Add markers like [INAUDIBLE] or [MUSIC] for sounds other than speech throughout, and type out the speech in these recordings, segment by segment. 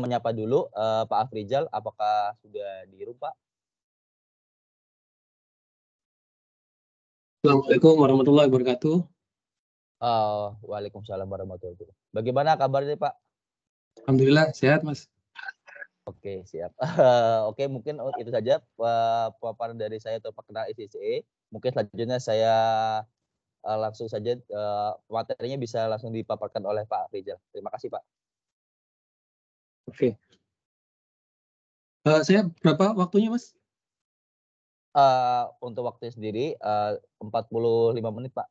menyapa dulu uh, Pak Afrizal, apakah sudah di room Pak? Assalamualaikum warahmatullahi wabarakatuh. Uh, Waalaikumsalam warahmatullahi wabarakatuh. Bagaimana kabarnya Pak? Alhamdulillah sehat Mas. Oke okay, siap. Uh, [LAUGHS] Oke okay, mungkin oh, itu saja uh, paparan dari saya atau perkenal ICCE. Mungkin selanjutnya saya uh, langsung saja uh, materinya bisa langsung dipaparkan oleh Pak Rizal. Terima kasih Pak. Oke. Okay. Uh, eh, saya berapa waktunya, Mas? Uh, untuk waktunya sendiri eh, empat puluh lima menit, Pak.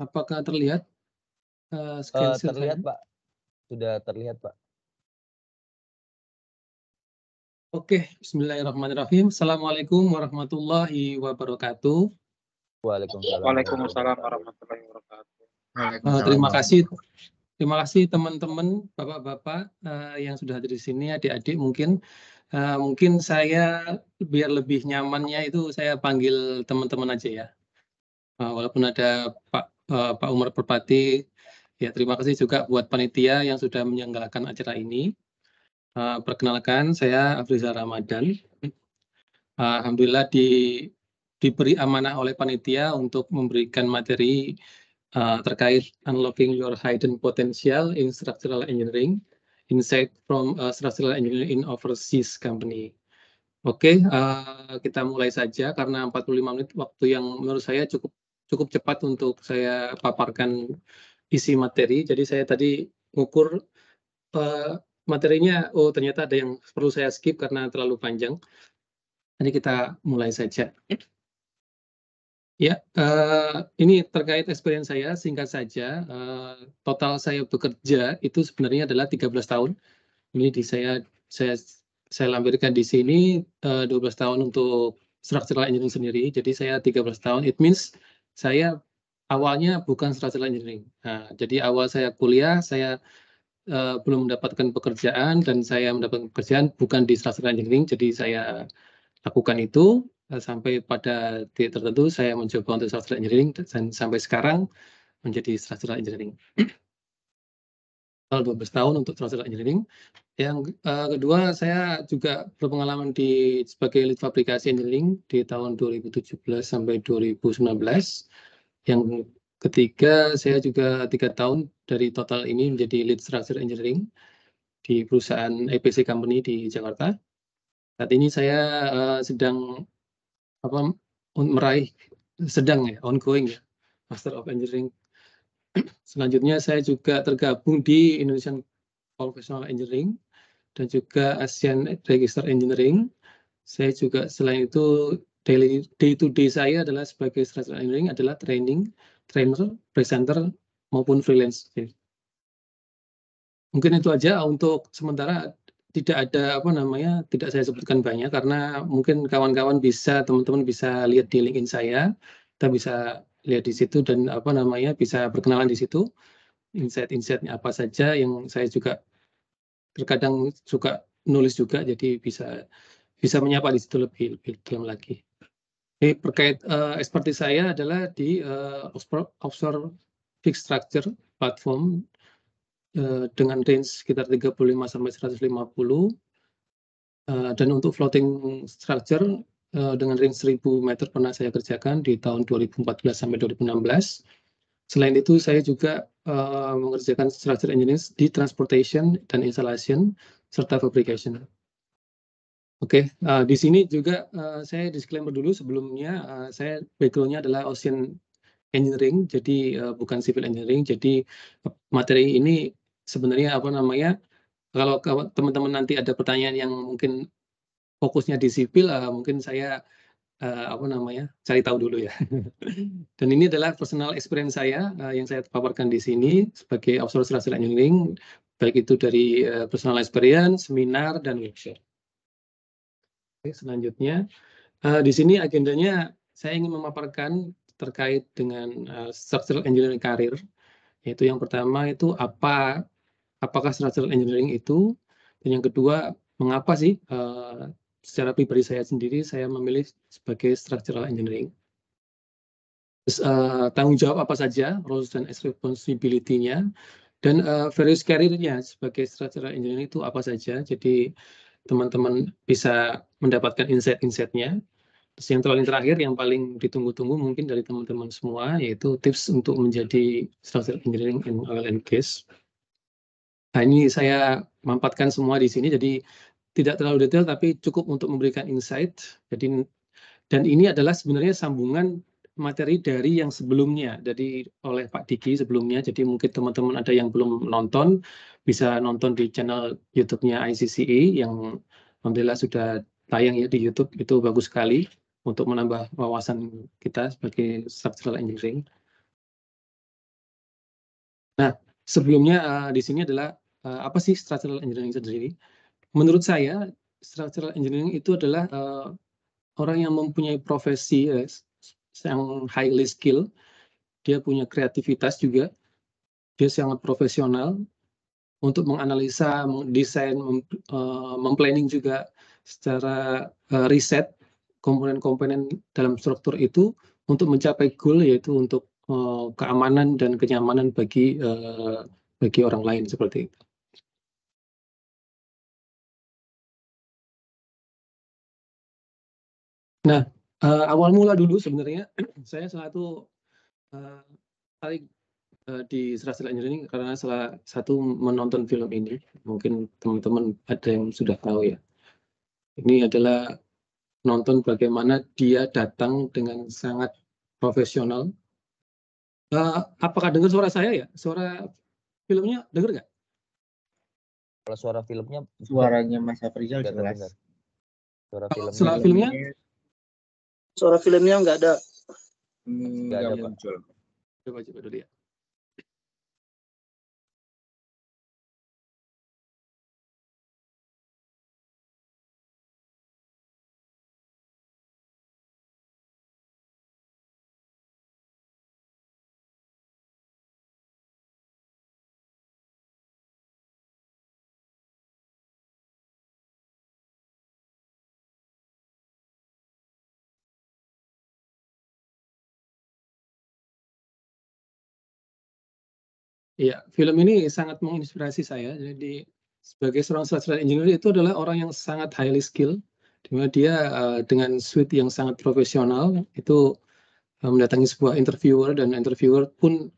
Apakah terlihat uh, uh, terlihat, saya? Pak sudah terlihat, Pak. Oke, bismillahirrahmanirrahim. Assalamualaikum warahmatullahi wabarakatuh. Waalaikumsalam. Waalaikumsalam warahmatullahi wabarakatuh. Uh, terima kasih. Terima kasih teman-teman, bapak-bapak uh, yang sudah hadir di sini, adik-adik mungkin. Uh, mungkin saya biar lebih nyamannya itu saya panggil teman-teman aja ya. Uh, walaupun ada Pak uh, Pak Umar Perpati, Ya, terima kasih juga buat panitia yang sudah menyelenggarakan acara ini. Uh, perkenalkan, saya Afriza Ramadan. Uh, Alhamdulillah di, diberi amanah oleh panitia untuk memberikan materi uh, terkait Unlocking Your Hidden Potential in Structural Engineering, Insight from uh, Structural Engineering in Overseas Company. Oke, okay, uh, kita mulai saja karena 45 menit waktu yang menurut saya cukup cukup cepat untuk saya paparkan isi materi. Jadi saya tadi ngukur uh, materinya, oh ternyata ada yang perlu saya skip karena terlalu panjang. Jadi kita mulai saja. Ya, uh, ini terkait experience saya, singkat saja. Uh, total saya bekerja itu sebenarnya adalah 13 tahun. Ini di saya saya saya lampirkan di sini uh, 12 tahun untuk structural engineering sendiri. Jadi saya 13 tahun. It means saya awalnya bukan structural engineering. Nah, jadi awal saya kuliah, saya uh, belum mendapatkan pekerjaan dan saya mendapatkan pekerjaan bukan di structural engineering. Jadi saya lakukan itu uh, sampai pada titik tertentu saya mencoba untuk structural engineering dan sampai sekarang menjadi structural engineering. Kalau 12 tahun untuk structural engineering. Yang uh, kedua, saya juga berpengalaman di sebagai lead fabrikasi engineering di tahun 2017 sampai 2019 yang ketiga, saya juga tiga tahun dari total ini menjadi lead structure engineering di perusahaan EPC Company di Jakarta. Saat ini saya uh, sedang apa meraih sedang ya ongoing ya Master of Engineering. [CLEARS THROAT] Selanjutnya saya juga tergabung di Indonesian Professional Engineering dan juga ASEAN Register Engineering. Saya juga selain itu daily day to day saya adalah sebagai stress engineering adalah training, trainer, presenter maupun freelance. Mungkin itu aja untuk sementara tidak ada apa namanya tidak saya sebutkan banyak karena mungkin kawan-kawan bisa teman-teman bisa lihat di LinkedIn saya kita bisa lihat di situ dan apa namanya bisa berkenalan di situ insight-insightnya apa saja yang saya juga terkadang suka nulis juga jadi bisa bisa menyapa di situ lebih lebih dalam lagi. Jadi berkait uh, expertise saya adalah di uh, eh, offshore fixed structure platform uh, dengan range sekitar 35 sampai 150 uh, dan untuk floating structure uh, dengan range 1000 meter pernah saya kerjakan di tahun 2014 sampai 2016. Selain itu saya juga uh, mengerjakan structure engineering di transportation dan installation serta fabrication. Oke, okay. uh, eh, di sini juga uh, saya disclaimer dulu sebelumnya uh, saya backgroundnya adalah ocean engineering, jadi uh, bukan civil engineering. Jadi materi ini sebenarnya apa namanya? Kalau teman-teman nanti ada pertanyaan yang mungkin fokusnya di sipil, uh, mungkin saya uh, apa namanya cari tahu dulu ya. [LAUGHS] Dan ini adalah personal experience saya uh, yang saya paparkan di sini sebagai outsourcing civil engineering, baik itu dari personal experience, seminar, dan workshop. Oke, selanjutnya uh, di sini agendanya saya ingin memaparkan terkait dengan uh, structural engineering career yaitu yang pertama itu apa apakah structural engineering itu dan yang kedua mengapa sih uh, secara pribadi saya sendiri saya memilih sebagai structural engineering Terus, uh, tanggung jawab apa saja roles dan responsibility-nya dan uh, various career-nya sebagai structural engineering itu apa saja jadi teman-teman bisa mendapatkan insight-insightnya. Terus yang paling terakhir, yang paling ditunggu-tunggu mungkin dari teman-teman semua, yaitu tips untuk menjadi structural engineering in oil and gas. Nah, ini saya mampatkan semua di sini, jadi tidak terlalu detail, tapi cukup untuk memberikan insight. Jadi dan ini adalah sebenarnya sambungan materi dari yang sebelumnya, jadi oleh Pak Diki sebelumnya. Jadi mungkin teman-teman ada yang belum nonton bisa nonton di channel YouTube-nya ICCE yang alhamdulillah sudah tayang ya di YouTube itu bagus sekali untuk menambah wawasan kita sebagai structural engineering. Nah, sebelumnya uh, di sini adalah uh, apa sih structural engineering sendiri? Menurut saya, structural engineering itu adalah uh, orang yang mempunyai profesi yang highly skill dia punya kreativitas juga dia sangat profesional untuk menganalisa, mendesain, mem, eh, memplanning juga secara eh, riset komponen-komponen dalam struktur itu untuk mencapai goal yaitu untuk eh, keamanan dan kenyamanan bagi bagi orang lain seperti itu. Nah, uh, awal mula dulu sebenarnya [CLEARS THROAT] saya salah satu uh, eh, tarik uh, eh, di Serasila Engineering karena salah satu menonton film ini mungkin teman-teman ada yang sudah tahu ya ini adalah nonton bagaimana dia datang dengan sangat profesional uh, apakah dengar suara saya ya suara filmnya dengar nggak kalau suara filmnya suaranya Mas Afrizal jelas suara filmnya, suara filmnya suara filmnya nggak ada. Hmm, nggak ada muncul. Coba coba dulu ya. Iya, film ini sangat menginspirasi saya. Jadi sebagai seorang sastra engineer itu adalah orang yang sangat highly skill, Dimana dia uh, dengan suite yang sangat profesional itu uh, mendatangi sebuah interviewer dan interviewer pun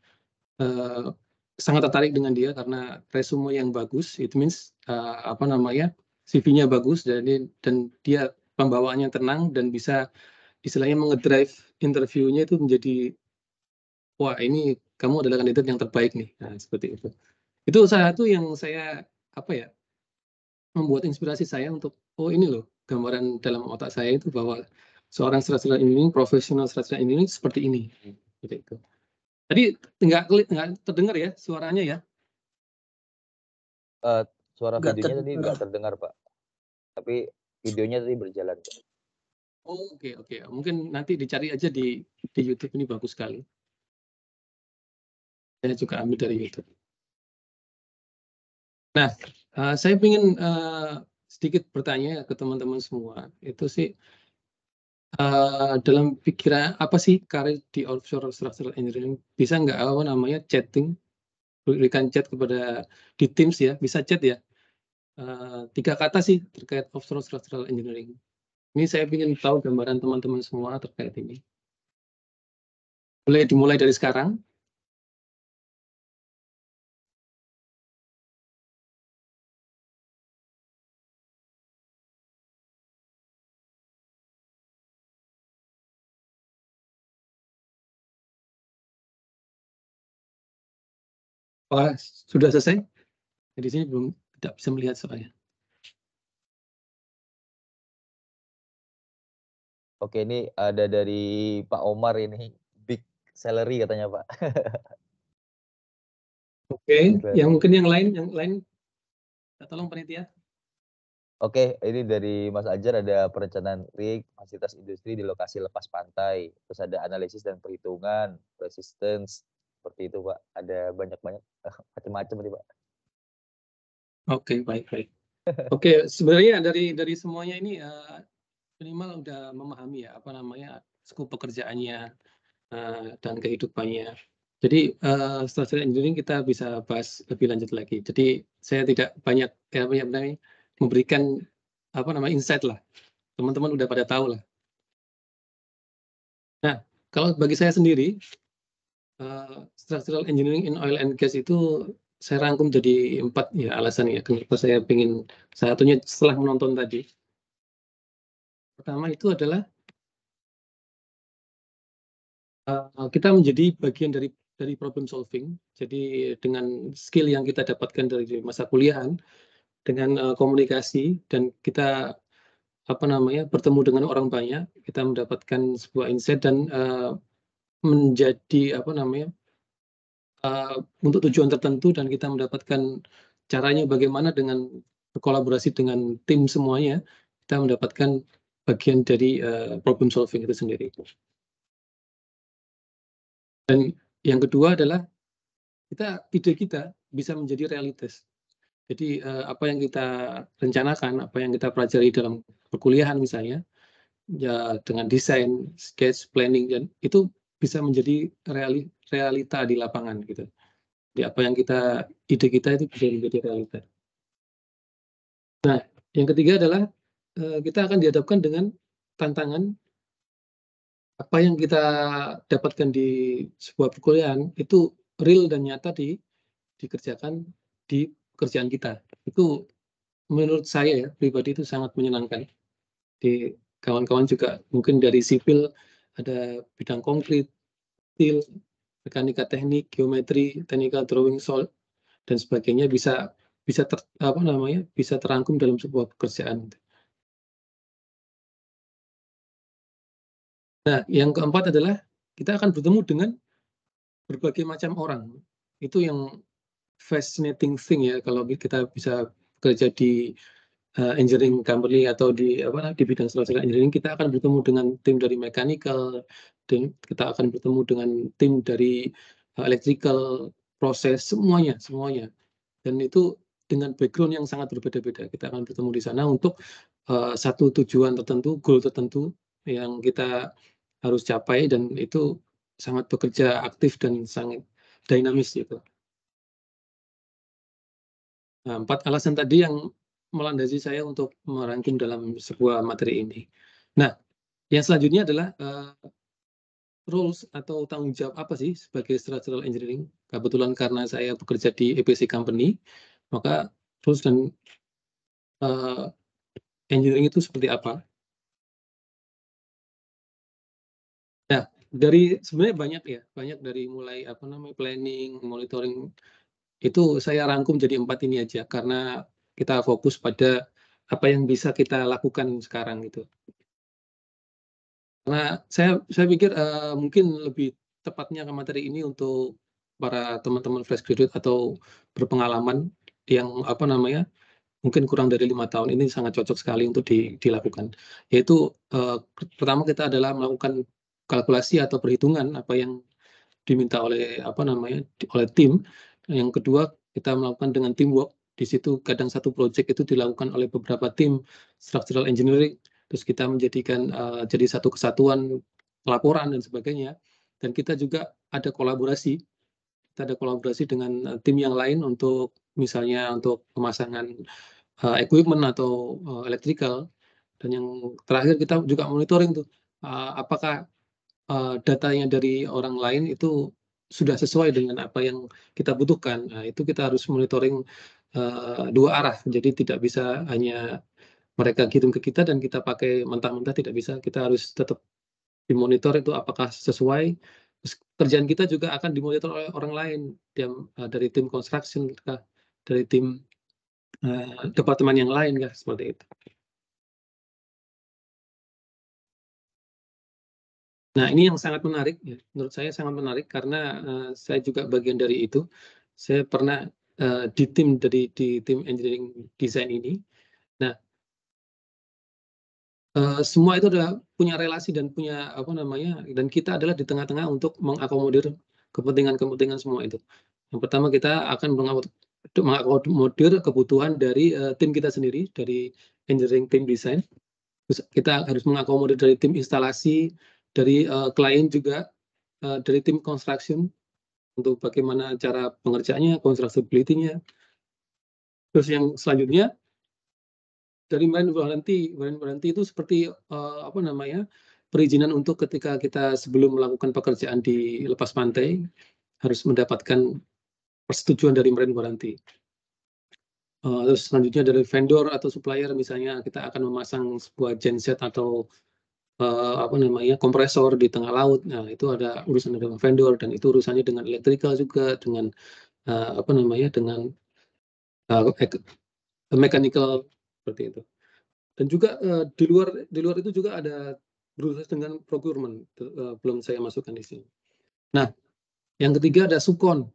uh, sangat tertarik dengan dia karena resume yang bagus, it means uh, apa namanya CV-nya bagus, jadi dan dia pembawaannya tenang dan bisa istilahnya mengedrive interviewnya itu menjadi wah ini kamu adalah kandidat yang terbaik nih nah, seperti itu itu salah satu yang saya apa ya membuat inspirasi saya untuk oh ini loh gambaran dalam otak saya itu bahwa seorang strategic ini profesional strategic engineering seperti ini seperti itu tadi nggak nggak terdengar ya suaranya ya uh, suara gak videonya tadi nggak terdengar pak tapi videonya tadi berjalan pak. Oh, oke okay, oke okay. mungkin nanti dicari aja di di YouTube ini bagus sekali saya juga ambil dari YouTube. Nah, uh, saya ingin uh, sedikit bertanya ke teman-teman semua. Itu sih uh, dalam pikiran apa sih karir di offshore structural engineering? Bisa nggak apa namanya chatting? Berikan chat kepada di Teams ya, bisa chat ya. Uh, tiga kata sih terkait offshore structural engineering. Ini saya ingin tahu gambaran teman-teman semua terkait ini. Boleh dimulai dari sekarang. Apakah oh, sudah selesai? Jadi sini belum tidak bisa melihat soalnya. Oke, ini ada dari Pak Omar ini big salary katanya Pak. [LAUGHS] Oke, okay. yang mungkin yang lain, yang lain, tolong panitia. Oke, okay, ini dari Mas Ajar ada perencanaan rig, fasilitas industri di lokasi lepas pantai, terus ada analisis dan perhitungan, resistance, seperti itu pak ada banyak banyak [LAUGHS] macam-macam nih pak oke okay, baik baik oke okay, sebenarnya dari dari semuanya ini uh, minimal udah memahami ya apa namanya skup pekerjaannya uh, dan kehidupannya jadi uh, setelah engineering kita bisa bahas lebih lanjut lagi jadi saya tidak banyak ya banyak benar memberikan apa nama insight lah teman-teman udah pada tahu lah nah kalau bagi saya sendiri Eh, structural engineering in oil and gas itu saya rangkum jadi empat ya alasan ya kenapa saya ingin satunya setelah menonton tadi. Pertama itu adalah uh, kita menjadi bagian dari dari problem solving. Jadi dengan skill yang kita dapatkan dari masa kuliah dengan uh, komunikasi dan kita apa namanya bertemu dengan orang banyak, kita mendapatkan sebuah insight dan uh, menjadi apa namanya uh, untuk tujuan tertentu dan kita mendapatkan caranya bagaimana dengan kolaborasi dengan tim semuanya kita mendapatkan bagian dari uh, problem solving itu sendiri. Dan yang kedua adalah kita ide kita bisa menjadi realitas. Jadi uh, apa yang kita rencanakan, apa yang kita pelajari dalam perkuliahan misalnya, ya dengan desain, sketch, planning dan itu bisa menjadi reali, realita di lapangan gitu. Jadi apa yang kita ide kita itu bisa menjadi realita. Nah, yang ketiga adalah eh, kita akan dihadapkan dengan tantangan apa yang kita dapatkan di sebuah perkuliahan itu real dan nyata di dikerjakan di pekerjaan kita. Itu menurut saya ya pribadi itu sangat menyenangkan. Di kawan-kawan juga mungkin dari sipil ada bidang konkret, til, mekanika teknik, geometri, technical drawing, sol, dan sebagainya bisa bisa ter, apa namanya bisa terangkum dalam sebuah pekerjaan. Nah, yang keempat adalah kita akan bertemu dengan berbagai macam orang. Itu yang fascinating thing ya kalau kita bisa kerja di uh, engineering company atau di apa di bidang structural engineering kita akan bertemu dengan tim dari mechanical dan kita akan bertemu dengan tim dari uh, electrical proses semuanya semuanya dan itu dengan background yang sangat berbeda-beda kita akan bertemu di sana untuk uh, satu tujuan tertentu goal tertentu yang kita harus capai dan itu sangat bekerja aktif dan sangat dinamis gitu. Nah, empat alasan tadi yang melandasi saya untuk merangkum dalam sebuah materi ini. Nah, yang selanjutnya adalah uh, eh, roles atau tanggung jawab apa sih sebagai structural engineering? Kebetulan karena saya bekerja di EPC company, maka roles dan uh, engineering itu seperti apa? Nah, dari sebenarnya banyak ya, banyak dari mulai apa namanya planning, monitoring itu saya rangkum jadi empat ini aja karena kita fokus pada apa yang bisa kita lakukan sekarang gitu. Karena saya saya pikir uh, mungkin lebih tepatnya ke materi ini untuk para teman-teman fresh graduate atau berpengalaman yang apa namanya mungkin kurang dari lima tahun ini sangat cocok sekali untuk di, dilakukan yaitu uh, pertama kita adalah melakukan kalkulasi atau perhitungan apa yang diminta oleh apa namanya oleh tim yang kedua kita melakukan dengan teamwork di situ kadang satu project itu dilakukan oleh beberapa tim structural engineering terus kita menjadikan uh, jadi satu kesatuan laporan dan sebagainya dan kita juga ada kolaborasi kita ada kolaborasi dengan eh, tim yang lain untuk misalnya untuk pemasangan uh, equipment atau uh, electrical dan yang terakhir kita juga monitoring tuh uh, apakah uh, datanya dari orang lain itu sudah sesuai dengan apa yang kita butuhkan. Nah, itu kita harus monitoring Eh, dua arah. Jadi tidak bisa hanya mereka kirim ke kita dan kita pakai mentah-mentah tidak bisa. Kita harus tetap dimonitor itu apakah sesuai. Terus kerjaan kita juga akan dimonitor oleh orang lain eh, dari tim construction kah, dari tim uh, departemen yang lain kah seperti itu. Nah, ini yang sangat menarik, ya. menurut saya sangat menarik karena uh, saya juga bagian dari itu. Saya pernah Eh, di tim dari di tim engineering design ini. Nah, uh, semua itu adalah punya relasi dan punya apa namanya dan kita adalah di tengah-tengah untuk mengakomodir kepentingan-kepentingan semua itu. Yang pertama kita akan mengakomodir kebutuhan dari uh, tim kita sendiri dari engineering tim design. Terus kita harus mengakomodir dari tim instalasi, dari uh, klien juga, uh, dari tim construction, untuk bagaimana cara pengerjaannya, constructability-nya. Terus yang selanjutnya dari main berhenti, main berhenti itu seperti uh, apa namanya perizinan untuk ketika kita sebelum melakukan pekerjaan di lepas pantai harus mendapatkan persetujuan dari main warranty. Uh, terus selanjutnya dari vendor atau supplier misalnya kita akan memasang sebuah genset atau uh, apa namanya kompresor di tengah laut. Nah, itu ada urusan dengan vendor dan itu urusannya dengan elektrikal juga dengan uh, apa namanya dengan uh, mechanical seperti itu. Dan juga uh, di luar di luar itu juga ada berurusan dengan procurement uh, belum saya masukkan di sini. Nah, yang ketiga ada subkon.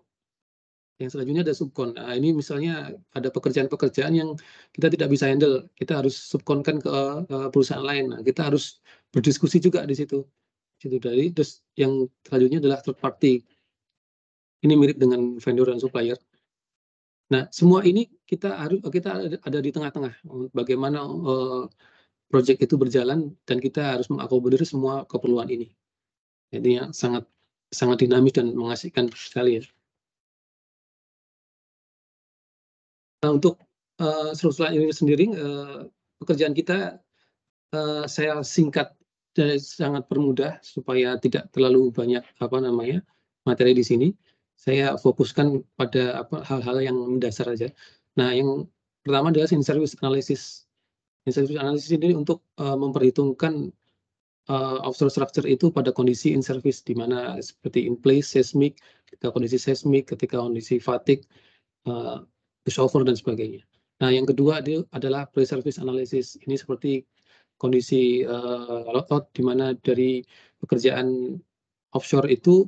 Yang selanjutnya ada subkon. Nah, ini misalnya ada pekerjaan-pekerjaan yang kita tidak bisa handle, kita harus subkonkan ke uh, perusahaan lain. Nah, kita harus berdiskusi juga di situ situ dari terus yang selanjutnya adalah third party ini mirip dengan vendor dan supplier nah semua ini kita harus oh, kita ada di tengah-tengah bagaimana uh, project itu berjalan dan kita harus mengakomodir semua keperluan ini jadi yang sangat sangat dinamis dan mengasihkan sekali ya nah untuk uh, ini sendiri uh, pekerjaan kita Eh, saya singkat dan sangat permudah supaya tidak terlalu banyak apa namanya materi di sini. Saya fokuskan pada apa hal-hal yang mendasar aja. Nah, yang pertama adalah in service analysis. In service analysis ini untuk uh, memperhitungkan uh, eh, offshore structure itu pada kondisi in service di mana seperti in place seismic, ketika kondisi seismic, ketika kondisi fatigue, uh, dan sebagainya. Nah, yang kedua adalah pre-service analysis. Ini seperti kondisi uh, eh, lotot di mana dari pekerjaan offshore itu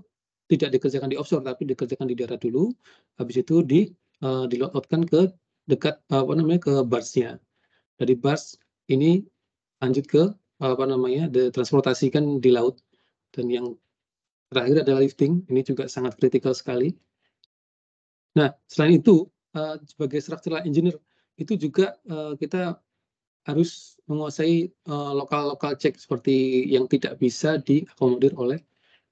tidak dikerjakan di offshore tapi dikerjakan di darat dulu habis itu di uh, dilototkan ke dekat apa namanya ke barsnya dari bars ini lanjut ke uh, apa namanya ditransportasikan di laut dan yang terakhir adalah lifting ini juga sangat kritikal sekali nah selain itu uh, sebagai structural engineer itu juga uh, kita harus menguasai eh, lokal-lokal uh, cek seperti yang tidak bisa diakomodir oleh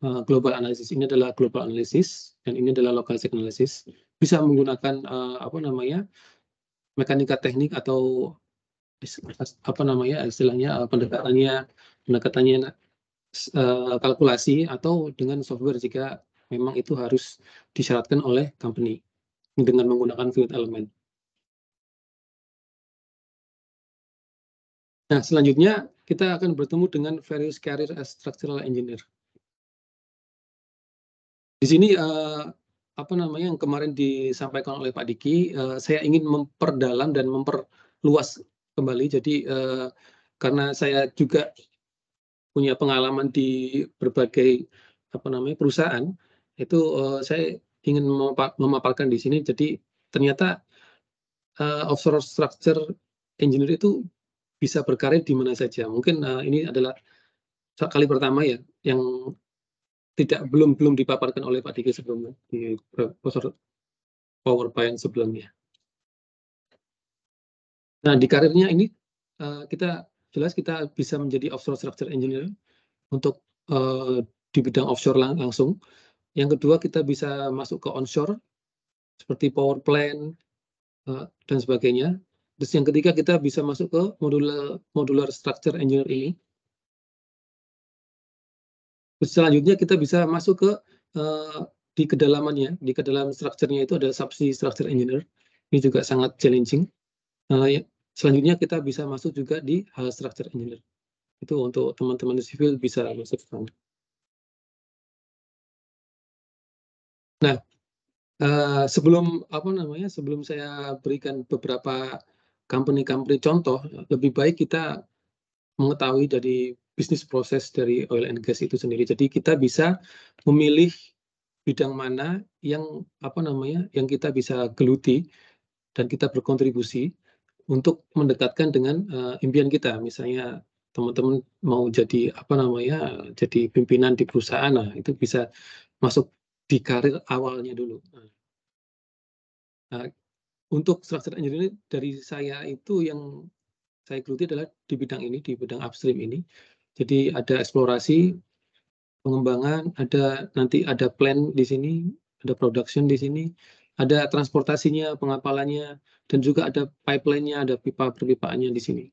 uh, global analysis. Ini adalah global analysis dan ini adalah local check analysis. Bisa menggunakan uh, apa namanya mekanika teknik atau apa namanya istilahnya pendekatannya pendekatannya uh, kalkulasi atau dengan software jika memang itu harus disyaratkan oleh company dengan menggunakan field element. Nah, selanjutnya kita akan bertemu dengan various career as structural engineer. Di sini uh, apa namanya yang kemarin disampaikan oleh Pak Diki, uh, saya ingin memperdalam dan memperluas kembali. Jadi uh, karena saya juga punya pengalaman di berbagai apa namanya perusahaan, itu uh, saya ingin memaparkan di sini. Jadi ternyata uh, offshore structure engineer itu bisa berkarir di mana saja. Mungkin uh, ini adalah kali pertama ya yang tidak belum belum dipaparkan oleh Pak Diki sebelumnya di poster PowerPoint sebelumnya. Nah di karirnya ini uh, kita jelas kita bisa menjadi offshore structure engineer untuk uh, di bidang offshore lang langsung. Yang kedua kita bisa masuk ke onshore seperti power plant uh, dan sebagainya Terus yang ketiga kita bisa masuk ke modular, modular structure engineer ini. Terus selanjutnya kita bisa masuk ke uh, di kedalamannya, di kedalaman strukturnya itu ada subsea structure engineer. Ini juga sangat challenging. Uh, ya. Selanjutnya kita bisa masuk juga di hal structure engineer. Itu untuk teman-teman sipil bisa masuk ke Nah, uh, sebelum apa namanya, sebelum saya berikan beberapa company-company contoh, lebih baik kita mengetahui dari bisnis proses dari oil and gas itu sendiri. Jadi kita bisa memilih bidang mana yang apa namanya yang kita bisa geluti dan kita berkontribusi untuk mendekatkan dengan uh, impian kita. Misalnya teman-teman mau jadi apa namanya jadi pimpinan di perusahaan, nah itu bisa masuk di karir awalnya dulu. Nah, untuk structure engineering dari saya itu yang saya geluti adalah di bidang ini, di bidang upstream ini. Jadi ada eksplorasi, pengembangan, ada nanti ada plan di sini, ada production di sini, ada transportasinya, pengapalannya, dan juga ada pipeline-nya, ada pipa perpipaannya di sini.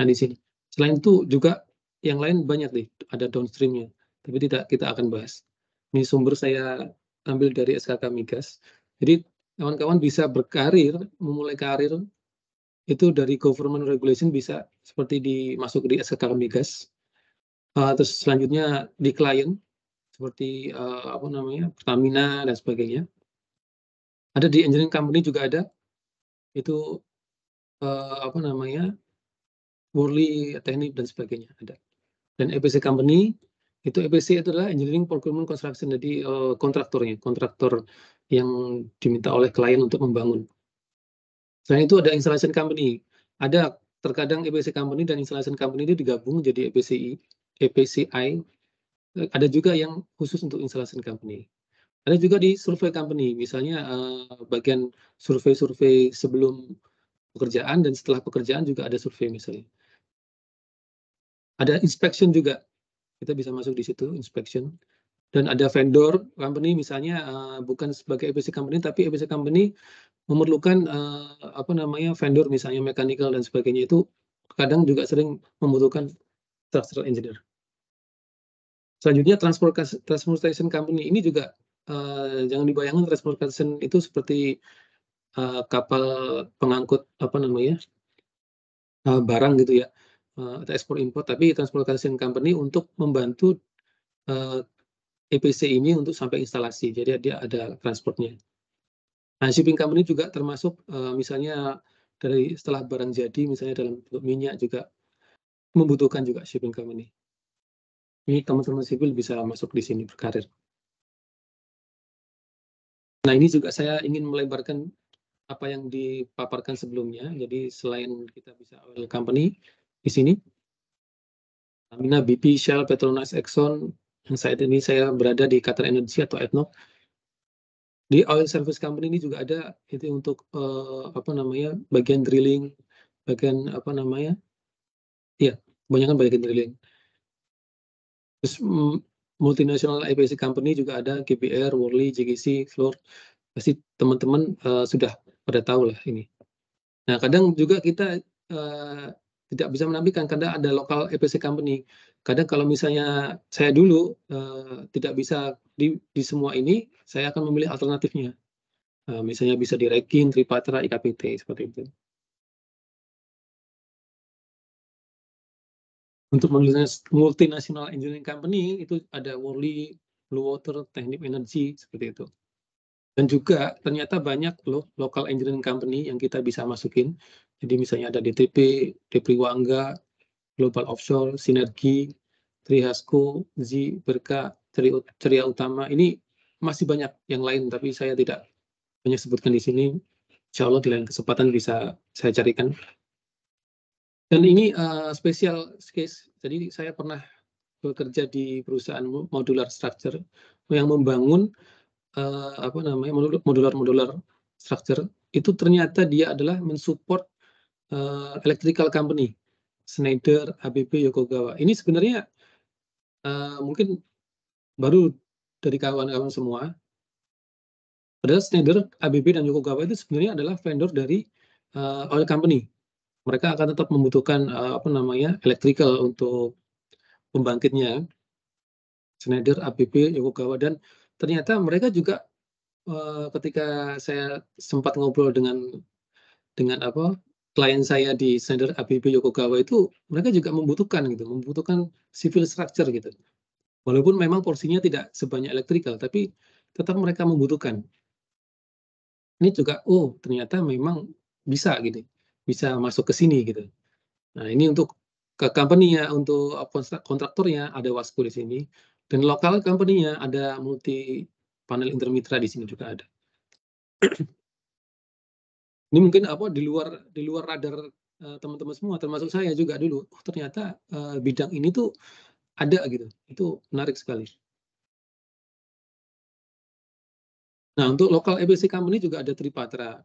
Nah, di sini. Selain itu juga yang lain banyak nih, ada downstream-nya, tapi tidak kita akan bahas. Ini sumber saya ambil dari SKK Migas. Jadi kawan-kawan bisa berkarir, memulai karir itu dari government regulation bisa seperti dimasuk di SK Migas. Uh, terus selanjutnya di klien seperti uh, apa namanya Pertamina dan sebagainya. Ada di engineering company juga ada itu uh, apa namanya Worley Teknik dan sebagainya ada. Dan EPC company itu EPC itu adalah engineering procurement construction jadi uh, kontraktornya kontraktor yang diminta oleh klien untuk membangun. Selain itu ada installation company. Ada terkadang EPC company dan installation company itu digabung jadi EPCI, EPCI. Ada juga yang khusus untuk installation company. Ada juga di survei company, misalnya eh, bagian survei-survei sebelum pekerjaan dan setelah pekerjaan juga ada survei misalnya. Ada inspection juga, kita bisa masuk di situ inspection dan ada vendor company misalnya uh, bukan sebagai EPC company tapi EPC company memerlukan uh, apa namanya vendor misalnya mechanical dan sebagainya itu kadang juga sering membutuhkan structural engineer. Selanjutnya transportation company ini juga uh, jangan dibayangkan transportation itu seperti uh, kapal pengangkut apa namanya uh, barang gitu ya uh, ekspor impor tapi transportation company untuk membantu uh, EPC ini untuk sampai instalasi. Jadi dia ada transportnya. Nah, shipping company juga termasuk eh, misalnya dari setelah barang jadi misalnya dalam bentuk minyak juga membutuhkan juga shipping company. Ini teman-teman sipil bisa masuk di sini berkarir. Nah, ini juga saya ingin melebarkan apa yang dipaparkan sebelumnya. Jadi selain kita bisa oil company di sini, Amina BP, Shell, Petronas, Exxon, saat ini saya berada di Qatar Energy atau Etnok. Di oil service company ini juga ada itu untuk uh, apa namanya bagian drilling, bagian apa namanya, ya banyak kan bagian drilling. Terus mm, multinational IPC company juga ada GBR, Worley, JGC, Floor. Pasti teman-teman uh, sudah pada tahu lah ini. Nah kadang juga kita uh, tidak bisa menampilkan karena ada lokal EPC company kadang kalau misalnya saya dulu uh, tidak bisa di, di semua ini, saya akan memilih alternatifnya. Uh, misalnya bisa di Rekin, Tripatra, IKPT, seperti itu. Untuk multinational engineering company itu ada Worley, Blue Water, Teknik Energi, seperti itu. Dan juga ternyata banyak loh local engineering company yang kita bisa masukin. Jadi misalnya ada DTP, Depriwangga, Global Offshore, Sinergi, Trihasco, Z, Berka, Ceria Utama. Ini masih banyak yang lain, tapi saya tidak banyak sebutkan di sini. Insya Allah di lain kesempatan bisa saya carikan. Dan ini uh, eh, spesial case. Jadi saya pernah bekerja di perusahaan modular structure yang membangun uh, apa namanya modular modular structure itu ternyata dia adalah mensupport uh, electrical company Schneider, ABB, Yokogawa. Ini sebenarnya uh, mungkin baru dari kawan-kawan semua. Padahal Schneider, ABB, dan Yokogawa itu sebenarnya adalah vendor dari uh, oil company. Mereka akan tetap membutuhkan uh, apa namanya electrical untuk pembangkitnya. Schneider, ABB, Yokogawa, dan ternyata mereka juga uh, ketika saya sempat ngobrol dengan dengan apa klien saya di Center ABB Yokogawa itu mereka juga membutuhkan gitu, membutuhkan civil structure gitu. Walaupun memang porsinya tidak sebanyak elektrikal, tapi tetap mereka membutuhkan. Ini juga, oh ternyata memang bisa gitu, bisa masuk ke sini gitu. Nah ini untuk ke company ya, untuk uh, kontraktornya ada wasku di sini, dan lokal company ada multi panel intermitra di sini juga ada ini mungkin apa di luar di luar radar eh, teman-teman uh, semua termasuk saya juga dulu oh ternyata uh, bidang ini tuh ada gitu itu menarik sekali nah untuk lokal EBC company juga ada Tripatra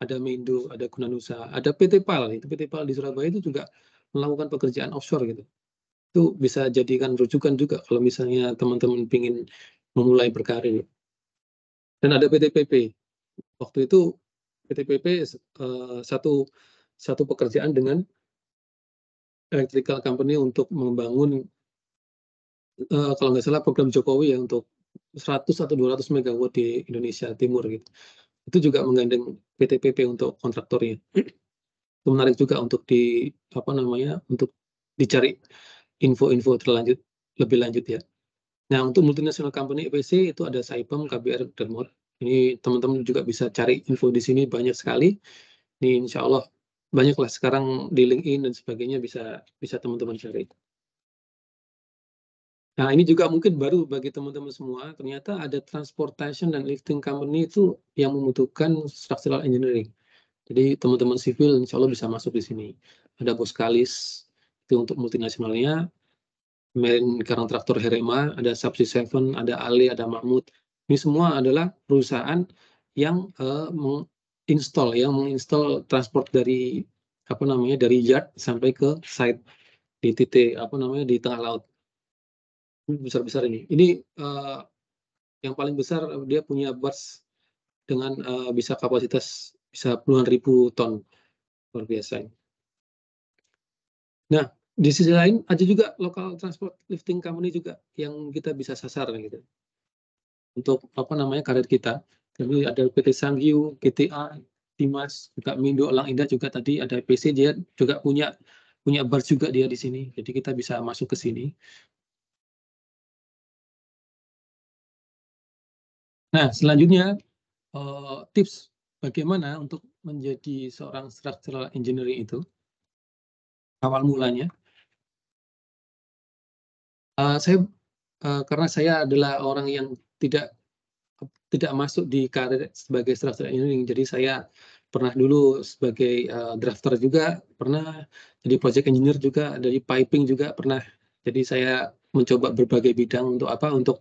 ada Mindo ada Gunanusa ada PT Pal itu PT Pal di Surabaya itu juga melakukan pekerjaan offshore gitu itu bisa jadikan rujukan juga kalau misalnya teman-teman ingin memulai berkarir dan ada PT PP waktu itu PTPP uh, eh, satu satu pekerjaan dengan electrical company untuk membangun uh, kalau nggak salah program Jokowi ya untuk 100 atau 200 megawatt di Indonesia Timur gitu. Itu juga menggandeng PTPP untuk kontraktornya. Itu menarik juga untuk di apa namanya untuk dicari info-info terlanjut lebih lanjut ya. Nah, untuk multinational company EPC itu ada Saipem, KBR, Dermor. Ini teman-teman juga bisa cari info di sini banyak sekali. Ini insya Allah banyaklah sekarang di LinkedIn dan sebagainya bisa bisa teman-teman cari. Nah ini juga mungkin baru bagi teman-teman semua. Ternyata ada transportation dan lifting company itu yang membutuhkan structural engineering. Jadi teman-teman sipil insya Allah bisa masuk di sini. Ada Boskalis itu untuk multinasionalnya, Main Karang Traktor Herema, ada Subsea Seven, ada Ali. ada Mahmud. Ini semua adalah perusahaan yang uh, menginstall, yang menginstall transport dari apa namanya dari yard sampai ke site di titik apa namanya di tengah laut Ini besar-besar ini. Ini uh, yang paling besar dia punya bus dengan uh, bisa kapasitas bisa puluhan ribu ton luar biasa. Ini. Nah, di sisi lain ada juga lokal transport lifting company juga yang kita bisa sasar gitu untuk apa namanya karir kita. Jadi ada PT Sangyu, GTA, Timas, juga Mindo, Alang Indah juga tadi ada PC juga punya punya bar juga dia di sini. Jadi kita bisa masuk ke sini. Nah, selanjutnya eh, tips bagaimana untuk menjadi seorang structural engineering itu awal mulanya. Uh, saya uh, karena saya adalah orang yang tidak tidak masuk di karir sebagai structural engineering. Jadi saya pernah dulu sebagai uh, drafter juga, pernah jadi project engineer juga, dari piping juga pernah. Jadi saya mencoba berbagai bidang untuk apa? Untuk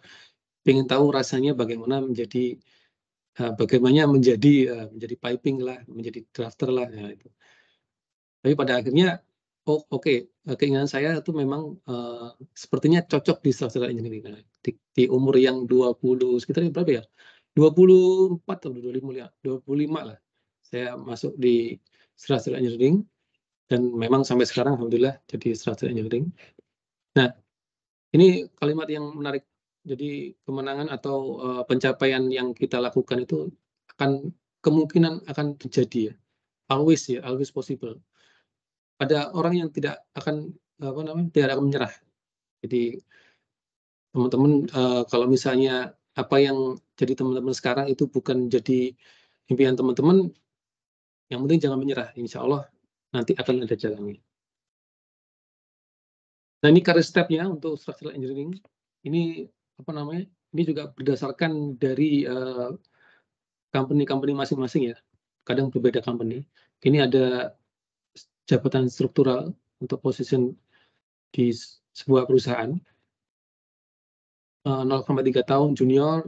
ingin tahu rasanya bagaimana menjadi uh, bagaimana menjadi uh, menjadi piping lah, menjadi drafter lah ya itu. Tapi pada akhirnya oh oke okay. Eh, keinginan saya itu memang uh, sepertinya cocok di structural engineering Nah, di, di umur yang 20 sekitar berapa ya 24 atau 25 25 ya? lah saya masuk di structural engineering dan memang sampai sekarang alhamdulillah jadi structural engineering nah ini kalimat yang menarik jadi kemenangan atau uh, pencapaian yang kita lakukan itu akan kemungkinan akan terjadi ya always ya always possible ada orang yang tidak akan apa namanya tidak akan menyerah. Jadi teman-teman uh, kalau misalnya apa yang jadi teman-teman sekarang itu bukan jadi impian teman-teman, yang penting jangan menyerah. Insya Allah nanti akan ada jalannya. Nah ini career stepnya untuk structural engineering. Ini apa namanya? Ini juga berdasarkan dari uh, company-company masing-masing ya. Kadang berbeda company. Ini ada jabatan struktural untuk posisi di sebuah perusahaan. 0,3 eh, tahun junior,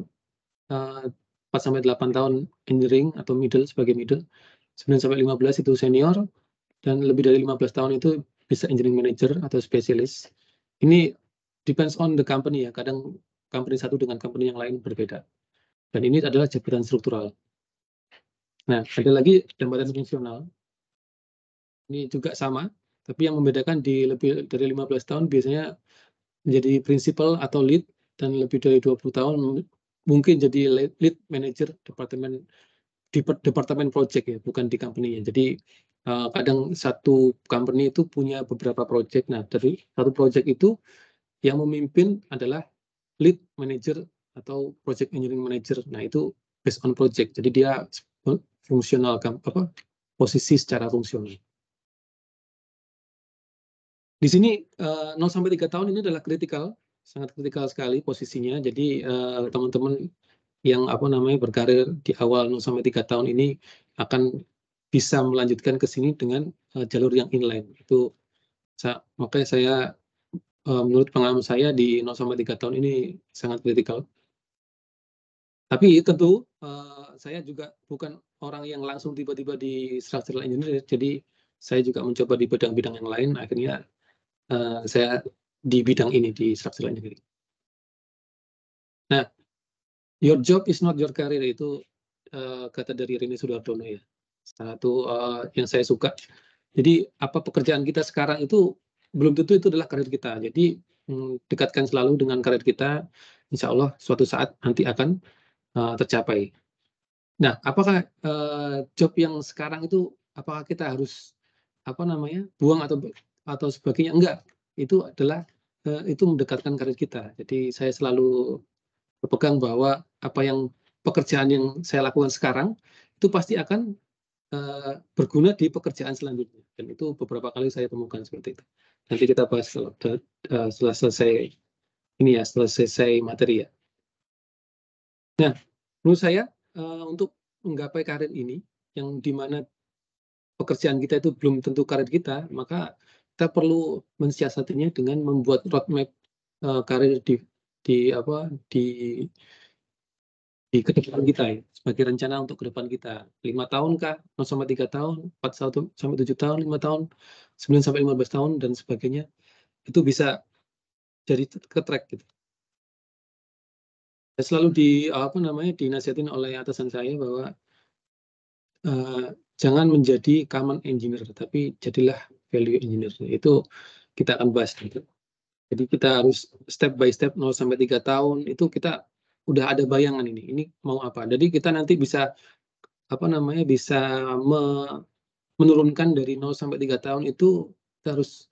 4 eh, 8 tahun engineering atau middle sebagai middle, 9 sampai 15 itu senior dan lebih dari 15 tahun itu bisa engineering manager atau spesialis. Ini depends on the company ya, kadang company satu dengan company yang lain berbeda. Dan ini adalah jabatan struktural. Nah, ada lagi jabatan fungsional ini juga sama, tapi yang membedakan di lebih dari 15 tahun biasanya menjadi principal atau lead dan lebih dari 20 tahun mungkin jadi lead, manager departemen di departemen project ya, bukan di company ya. Jadi eh, kadang satu company itu punya beberapa project. Nah, dari satu project itu yang memimpin adalah lead manager atau project engineering manager. Nah, itu based on project. Jadi dia fungsional apa posisi secara fungsional. Di sini uh, eh, 0 sampai 3 tahun ini adalah kritikal, sangat kritikal sekali posisinya. Jadi eh, teman-teman uh, yang apa namanya berkarir di awal 0 sampai 3 tahun ini akan bisa melanjutkan ke sini dengan uh, jalur yang inline. Itu saya, makanya saya uh, menurut pengalaman saya di 0 sampai 3 tahun ini sangat kritikal. Tapi tentu uh, saya juga bukan orang yang langsung tiba-tiba di structural engineer, jadi saya juga mencoba di bidang-bidang yang lain. Akhirnya Eh, saya di bidang ini di structural engineering. Nah, your job is not your career itu uh, kata dari Rini Sudarsono ya. Satu uh, yang saya suka. Jadi apa pekerjaan kita sekarang itu belum tentu itu adalah karir kita. Jadi hmm, dekatkan selalu dengan karir kita, insya Allah suatu saat nanti akan uh, tercapai. Nah, apakah uh, job yang sekarang itu apakah kita harus apa namanya buang atau atau sebagainya enggak itu adalah eh, itu mendekatkan karir kita jadi saya selalu berpegang bahwa apa yang pekerjaan yang saya lakukan sekarang itu pasti akan eh, berguna di pekerjaan selanjutnya dan itu beberapa kali saya temukan seperti itu nanti kita bahas setelah, eh, setelah selesai ini ya setelah selesai materi ya nah menurut saya untuk menggapai karir ini yang dimana pekerjaan kita itu belum tentu karir kita maka kita perlu mensiasatinya dengan membuat roadmap uh, karir di di apa di di kedepan kita ya, sebagai rencana untuk ke depan kita. lima tahun kah? 0 sampai tiga tahun, 4 sampai tujuh tahun, lima tahun, 9 sampai lima belas tahun dan sebagainya. Itu bisa jadi ke track gitu. Saya selalu di apa namanya dinasihatin oleh atasan saya bahwa uh, jangan menjadi common engineer tapi jadilah value engineer Itu kita akan bahas gitu. Jadi kita harus step by step 0 sampai 3 tahun itu kita udah ada bayangan ini. Ini mau apa? Jadi kita nanti bisa apa namanya bisa me, menurunkan dari 0 sampai 3 tahun itu kita harus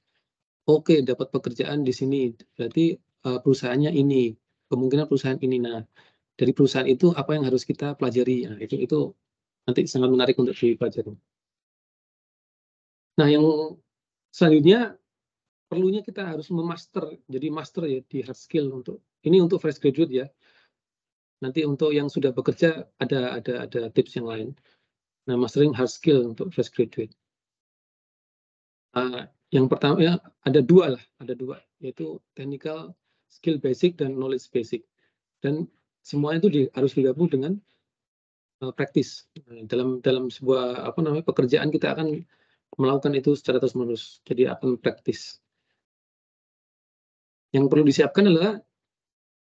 oke okay, dapat pekerjaan di sini. Berarti uh, perusahaannya ini, kemungkinan perusahaan ini. Nah, dari perusahaan itu apa yang harus kita pelajari? Nah, itu itu nanti sangat menarik untuk dipelajari. Nah, yang Selanjutnya perlunya kita harus memaster, jadi master ya di hard skill untuk ini untuk fresh graduate ya. Nanti untuk yang sudah bekerja ada ada ada tips yang lain. Nah, mastering hard skill untuk fresh graduate. Uh, yang pertama ya, ada dua lah, ada dua yaitu technical skill basic dan knowledge basic. Dan semuanya itu di, harus digabung dengan uh, ah, praktis. Nah, dalam dalam sebuah apa namanya pekerjaan kita akan melakukan itu secara terus menerus. Jadi akan praktis. Yang perlu disiapkan adalah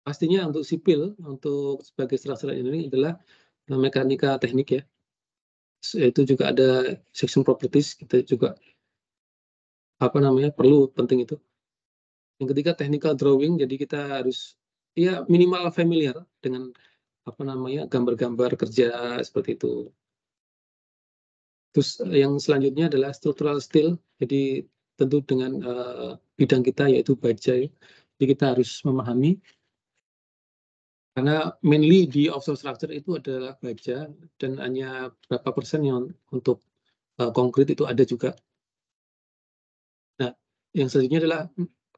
pastinya untuk sipil, untuk sebagai setelah ini adalah eh, mekanika teknik ya. Itu juga ada section properties, kita juga apa namanya perlu penting itu. Yang ketiga technical drawing, jadi kita harus ya minimal familiar dengan apa namanya gambar-gambar kerja seperti itu. Terus eh, yang selanjutnya adalah structural steel. Jadi tentu dengan uh, bidang kita yaitu baja. Ya. Jadi kita harus memahami karena mainly di offshore structure itu adalah baja dan hanya berapa persen yang untuk uh, konkret itu ada juga. Nah, yang selanjutnya adalah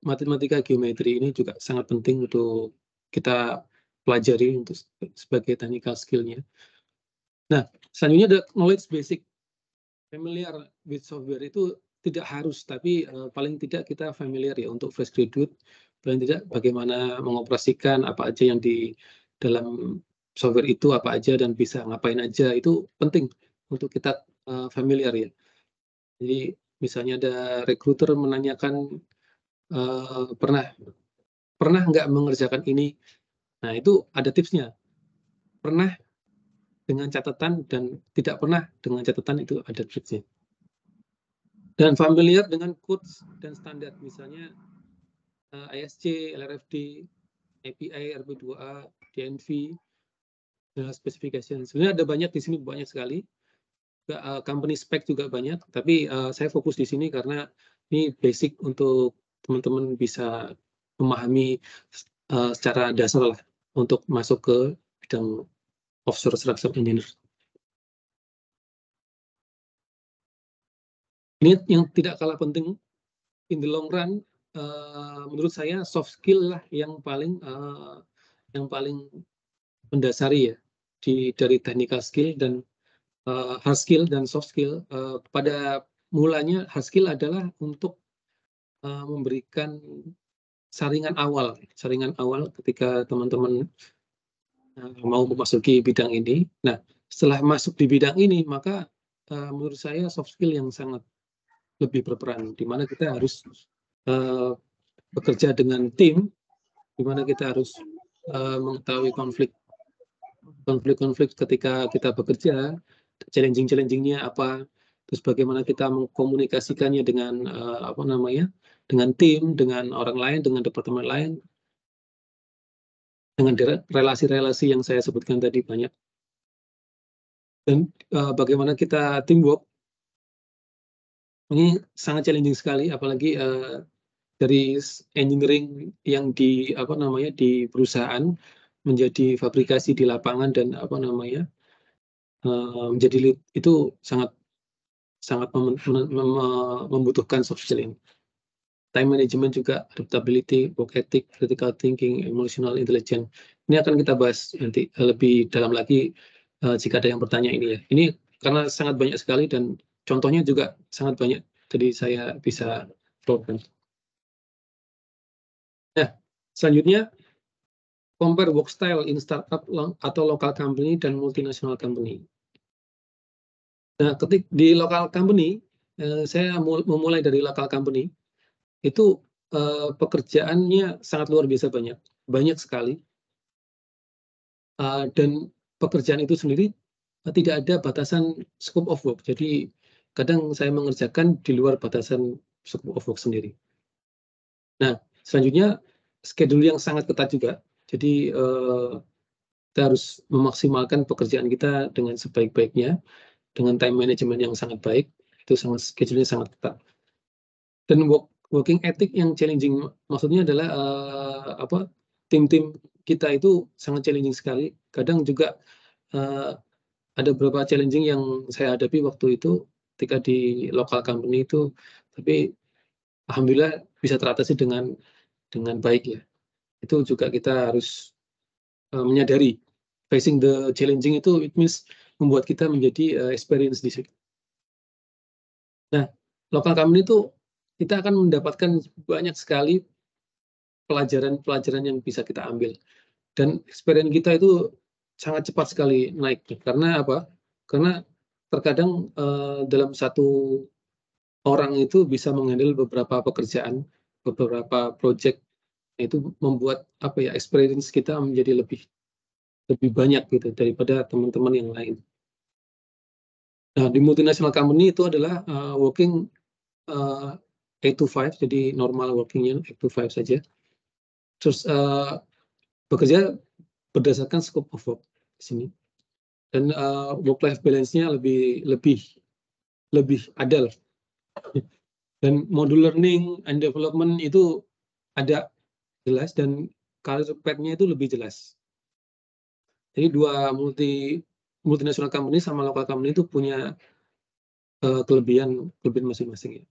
matematika geometri ini juga sangat penting untuk kita pelajari untuk sebagai technical skillnya. Nah, selanjutnya ada knowledge basic familiar with software itu tidak harus, tapi uh, paling tidak kita familiar ya untuk fresh graduate, paling tidak bagaimana mengoperasikan apa aja yang di dalam software itu apa aja dan bisa ngapain aja itu penting untuk kita uh, familiar ya. Jadi misalnya ada recruiter menanyakan uh, pernah pernah nggak mengerjakan ini, nah itu ada tipsnya. Pernah dengan catatan dan tidak pernah dengan catatan itu ada triknya. Dan familiar dengan codes dan standar, misalnya uh, eh, ISC, LRFD, API, RB2A, DNV, dan specification. Sebenarnya ada banyak di sini, banyak sekali. Uh, company spec juga banyak, tapi uh, saya fokus di sini karena ini basic untuk teman-teman bisa memahami uh, secara dasar lah untuk masuk ke bidang offshore structure engineer. Ini yang tidak kalah penting in the long run, uh, menurut saya soft skill lah yang paling uh, yang paling mendasari ya di dari technical skill dan uh, hard skill dan soft skill. Uh, pada mulanya hard skill adalah untuk uh, memberikan saringan awal, saringan awal ketika teman-teman Eh, mau memasuki bidang ini. Nah, setelah masuk di bidang ini, maka uh, menurut saya soft skill yang sangat lebih berperan, di mana kita harus uh, bekerja dengan tim, di mana kita harus uh, mengetahui konflik konflik-konflik ketika kita bekerja, challenging-challengingnya apa, terus bagaimana kita mengkomunikasikannya dengan uh, apa namanya, dengan tim, dengan orang lain, dengan departemen lain, dengan relasi-relasi yang saya sebutkan tadi banyak. Dan uh, bagaimana kita teamwork ini sangat challenging sekali, apalagi uh, dari engineering yang di apa namanya di perusahaan menjadi fabrikasi di lapangan dan apa namanya uh, menjadi lead itu sangat sangat mem mem membutuhkan soft skill time management juga, adaptability, work ethic, critical thinking, emotional intelligence. Ini akan kita bahas nanti eh, lebih dalam lagi uh, jika ada yang bertanya ini ya. Ini karena sangat banyak sekali dan contohnya juga sangat banyak, jadi saya bisa flowkan. Nah, ya, selanjutnya compare work style in startup atau local company dan multinational company. Nah, ketik di local company, eh, saya memulai dari local company itu uh, pekerjaannya sangat luar biasa banyak, banyak sekali. Uh, dan pekerjaan itu sendiri uh, tidak ada batasan scope of work. Jadi kadang saya mengerjakan di luar batasan scope of work sendiri. Nah, selanjutnya schedule yang sangat ketat juga. Jadi uh, kita harus memaksimalkan pekerjaan kita dengan sebaik-baiknya, dengan time management yang sangat baik. Itu sangat schedule-nya sangat ketat. Dan work working ethic yang challenging maksudnya adalah uh, apa tim-tim kita itu sangat challenging sekali kadang juga uh, ada beberapa challenging yang saya hadapi waktu itu ketika di lokal company itu tapi alhamdulillah bisa teratasi dengan dengan baik ya itu juga kita harus uh, menyadari facing the challenging itu it means membuat kita menjadi uh, experience di sini. nah lokal company itu kita akan mendapatkan banyak sekali pelajaran-pelajaran yang bisa kita ambil. Dan experience kita itu sangat cepat sekali naik. Karena apa? Karena terkadang uh, dalam satu orang itu bisa menghandle beberapa pekerjaan, beberapa proyek nah itu membuat apa ya experience kita menjadi lebih lebih banyak gitu daripada teman-teman yang lain. Nah di multinational company itu adalah uh, working uh, 8 to 5, jadi normal workingnya 8 to 5 saja. Terus uh, bekerja berdasarkan scope of work di sini. Dan uh, eh, work life balance-nya lebih lebih lebih adil. Dan modul learning and development itu ada jelas dan career path-nya itu lebih jelas. Jadi dua multi multinasional company sama lokal company itu punya uh, kelebihan kelebihan masing-masing ya.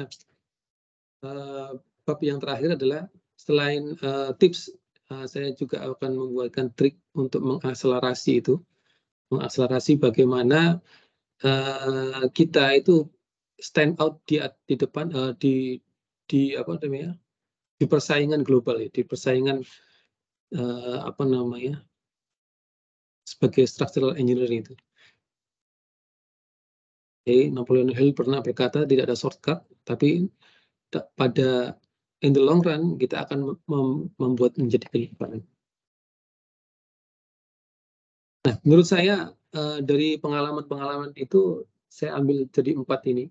Nah, uh, bab yang terakhir adalah selain uh, tips, uh, saya juga akan membuatkan trik untuk mengakselerasi itu, mengakselerasi bagaimana uh, kita itu stand out di di depan uh, di di apa namanya di persaingan global ya, di persaingan uh, apa namanya sebagai structural engineering itu. Okay, Napoleon Hill pernah berkata tidak ada shortcut, tapi pada in the long run kita akan mem membuat menjadi kehidupan. Nah, menurut saya eh, dari pengalaman-pengalaman itu saya ambil jadi empat ini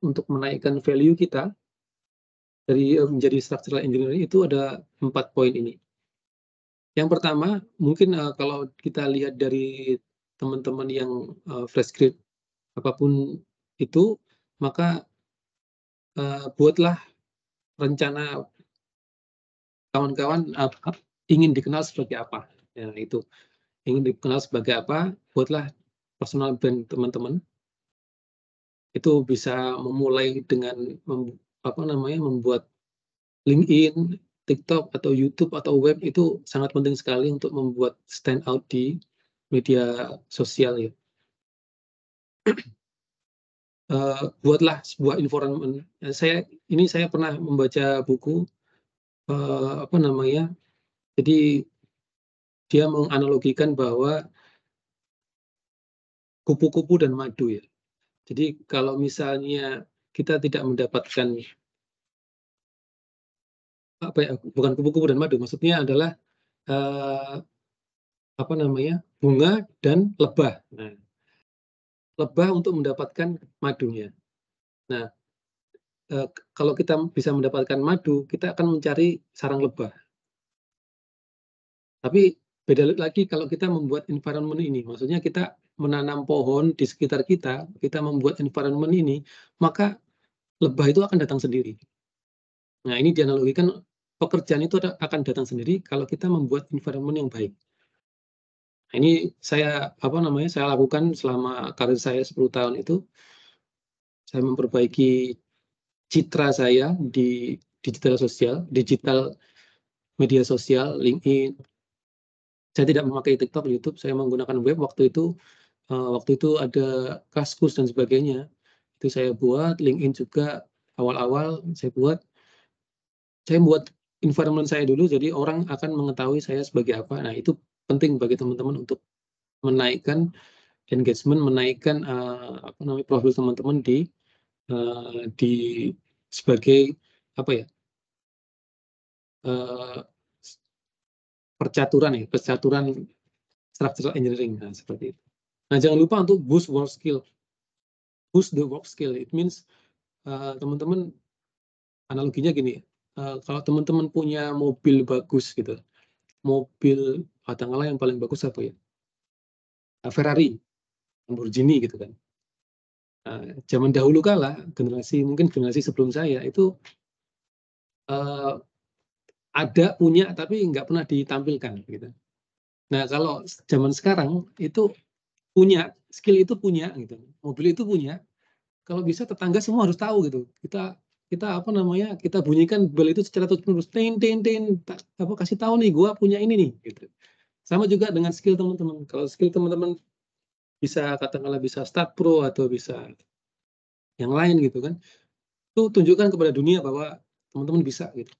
untuk menaikkan value kita dari eh, menjadi structural engineer itu ada empat poin ini. Yang pertama, mungkin uh, kalau kita lihat dari teman-teman yang uh, fresh grade apapun itu maka uh, buatlah rencana kawan-kawan uh, ingin dikenal sebagai apa ya, itu ingin dikenal sebagai apa buatlah personal brand teman-teman itu bisa memulai dengan mem, apa namanya membuat LinkedIn, TikTok atau YouTube atau web itu sangat penting sekali untuk membuat stand out di media sosial ya uh, buatlah sebuah environment. Saya ini saya pernah membaca buku uh, apa namanya. Jadi dia menganalogikan bahwa kupu-kupu dan madu ya. Jadi kalau misalnya kita tidak mendapatkan apa ya bukan kupu-kupu dan madu maksudnya adalah uh, apa namanya bunga dan lebah. Nah, lebah untuk mendapatkan madunya. Nah, e, kalau kita bisa mendapatkan madu, kita akan mencari sarang lebah. Tapi beda lagi kalau kita membuat environment ini, maksudnya kita menanam pohon di sekitar kita, kita membuat environment ini, maka lebah itu akan datang sendiri. Nah, ini dianalogikan pekerjaan itu akan datang sendiri kalau kita membuat environment yang baik ini saya apa namanya saya lakukan selama karir saya 10 tahun itu saya memperbaiki citra saya di digital sosial, digital media sosial, LinkedIn. Saya tidak memakai TikTok, YouTube, saya menggunakan web waktu itu uh, waktu itu ada kaskus dan sebagainya. Itu saya buat, LinkedIn juga awal-awal saya buat saya buat environment saya dulu jadi orang akan mengetahui saya sebagai apa. Nah, itu penting bagi teman-teman untuk menaikkan engagement, menaikkan uh, apa namanya profil teman-teman di uh, di sebagai apa ya uh, percaturan ya percaturan structural engineering nah, seperti itu. Nah jangan lupa untuk boost work skill, boost the work skill. It means teman-teman uh, analoginya gini, uh, kalau teman-teman punya mobil bagus gitu, mobil katakanlah yang paling bagus apa ya? Eh, Ferrari, Lamborghini gitu kan. Nah, zaman dahulu kala, generasi mungkin generasi sebelum saya itu uh, ada punya tapi nggak pernah ditampilkan gitu. Nah kalau zaman sekarang itu punya skill itu punya gitu, mobil itu punya. Kalau bisa tetangga semua harus tahu gitu. Kita kita apa namanya kita bunyikan bel itu secara terus menerus tin tin tin apa kasih tahu nih gue punya ini nih gitu sama juga dengan skill teman-teman kalau skill teman-teman bisa katakanlah bisa start pro atau bisa yang lain gitu kan itu tunjukkan kepada dunia bahwa teman-teman bisa gitu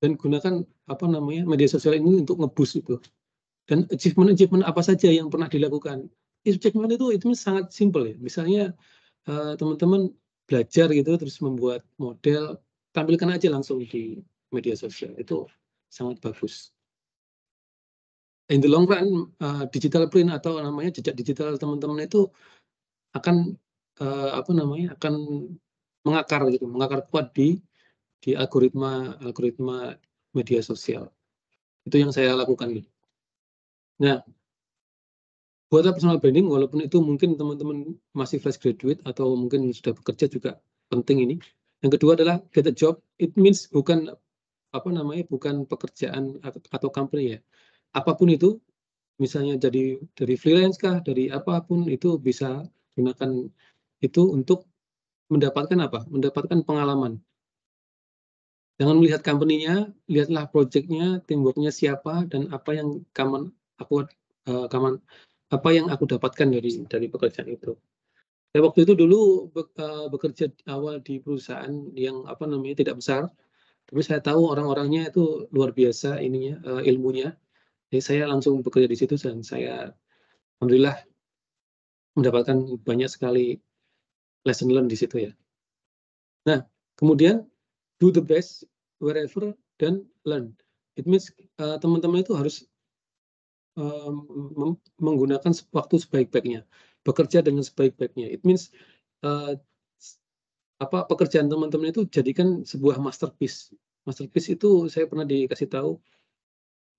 dan gunakan apa namanya media sosial ini untuk ngebus itu dan achievement achievement apa saja yang pernah dilakukan achievement itu itu sangat simple ya misalnya eh, teman-teman uh, teman -teman belajar gitu terus membuat model tampilkan aja langsung di media sosial itu sangat bagus. In the long run uh, digital print atau namanya jejak digital teman-teman itu akan uh, apa namanya akan mengakar gitu mengakar kuat di di algoritma algoritma media sosial itu yang saya lakukan. Gitu. Nah buatlah personal branding walaupun itu mungkin teman-teman masih fresh graduate atau mungkin sudah bekerja juga penting ini yang kedua adalah get a job it means bukan apa namanya bukan pekerjaan atau company ya apapun itu misalnya jadi dari freelance kah dari apapun itu bisa gunakan itu untuk mendapatkan apa mendapatkan pengalaman jangan melihat company-nya lihatlah project-nya teamwork-nya siapa dan apa yang kamu aku uh, eh, kaman apa yang aku dapatkan dari dari pekerjaan itu. Ya waktu itu dulu eh, bekerja awal di perusahaan yang apa namanya tidak besar, tapi saya tahu orang-orangnya itu luar biasa ininya uh, ilmunya. Jadi saya langsung bekerja di situ dan saya alhamdulillah mendapatkan banyak sekali lesson learn di situ ya. Nah, kemudian do the best wherever dan learn. It means eh, teman-teman uh, teman -teman itu harus menggunakan waktu sebaik-baiknya, bekerja dengan sebaik-baiknya. It means uh, apa pekerjaan teman-teman itu jadikan sebuah masterpiece. Masterpiece itu saya pernah dikasih tahu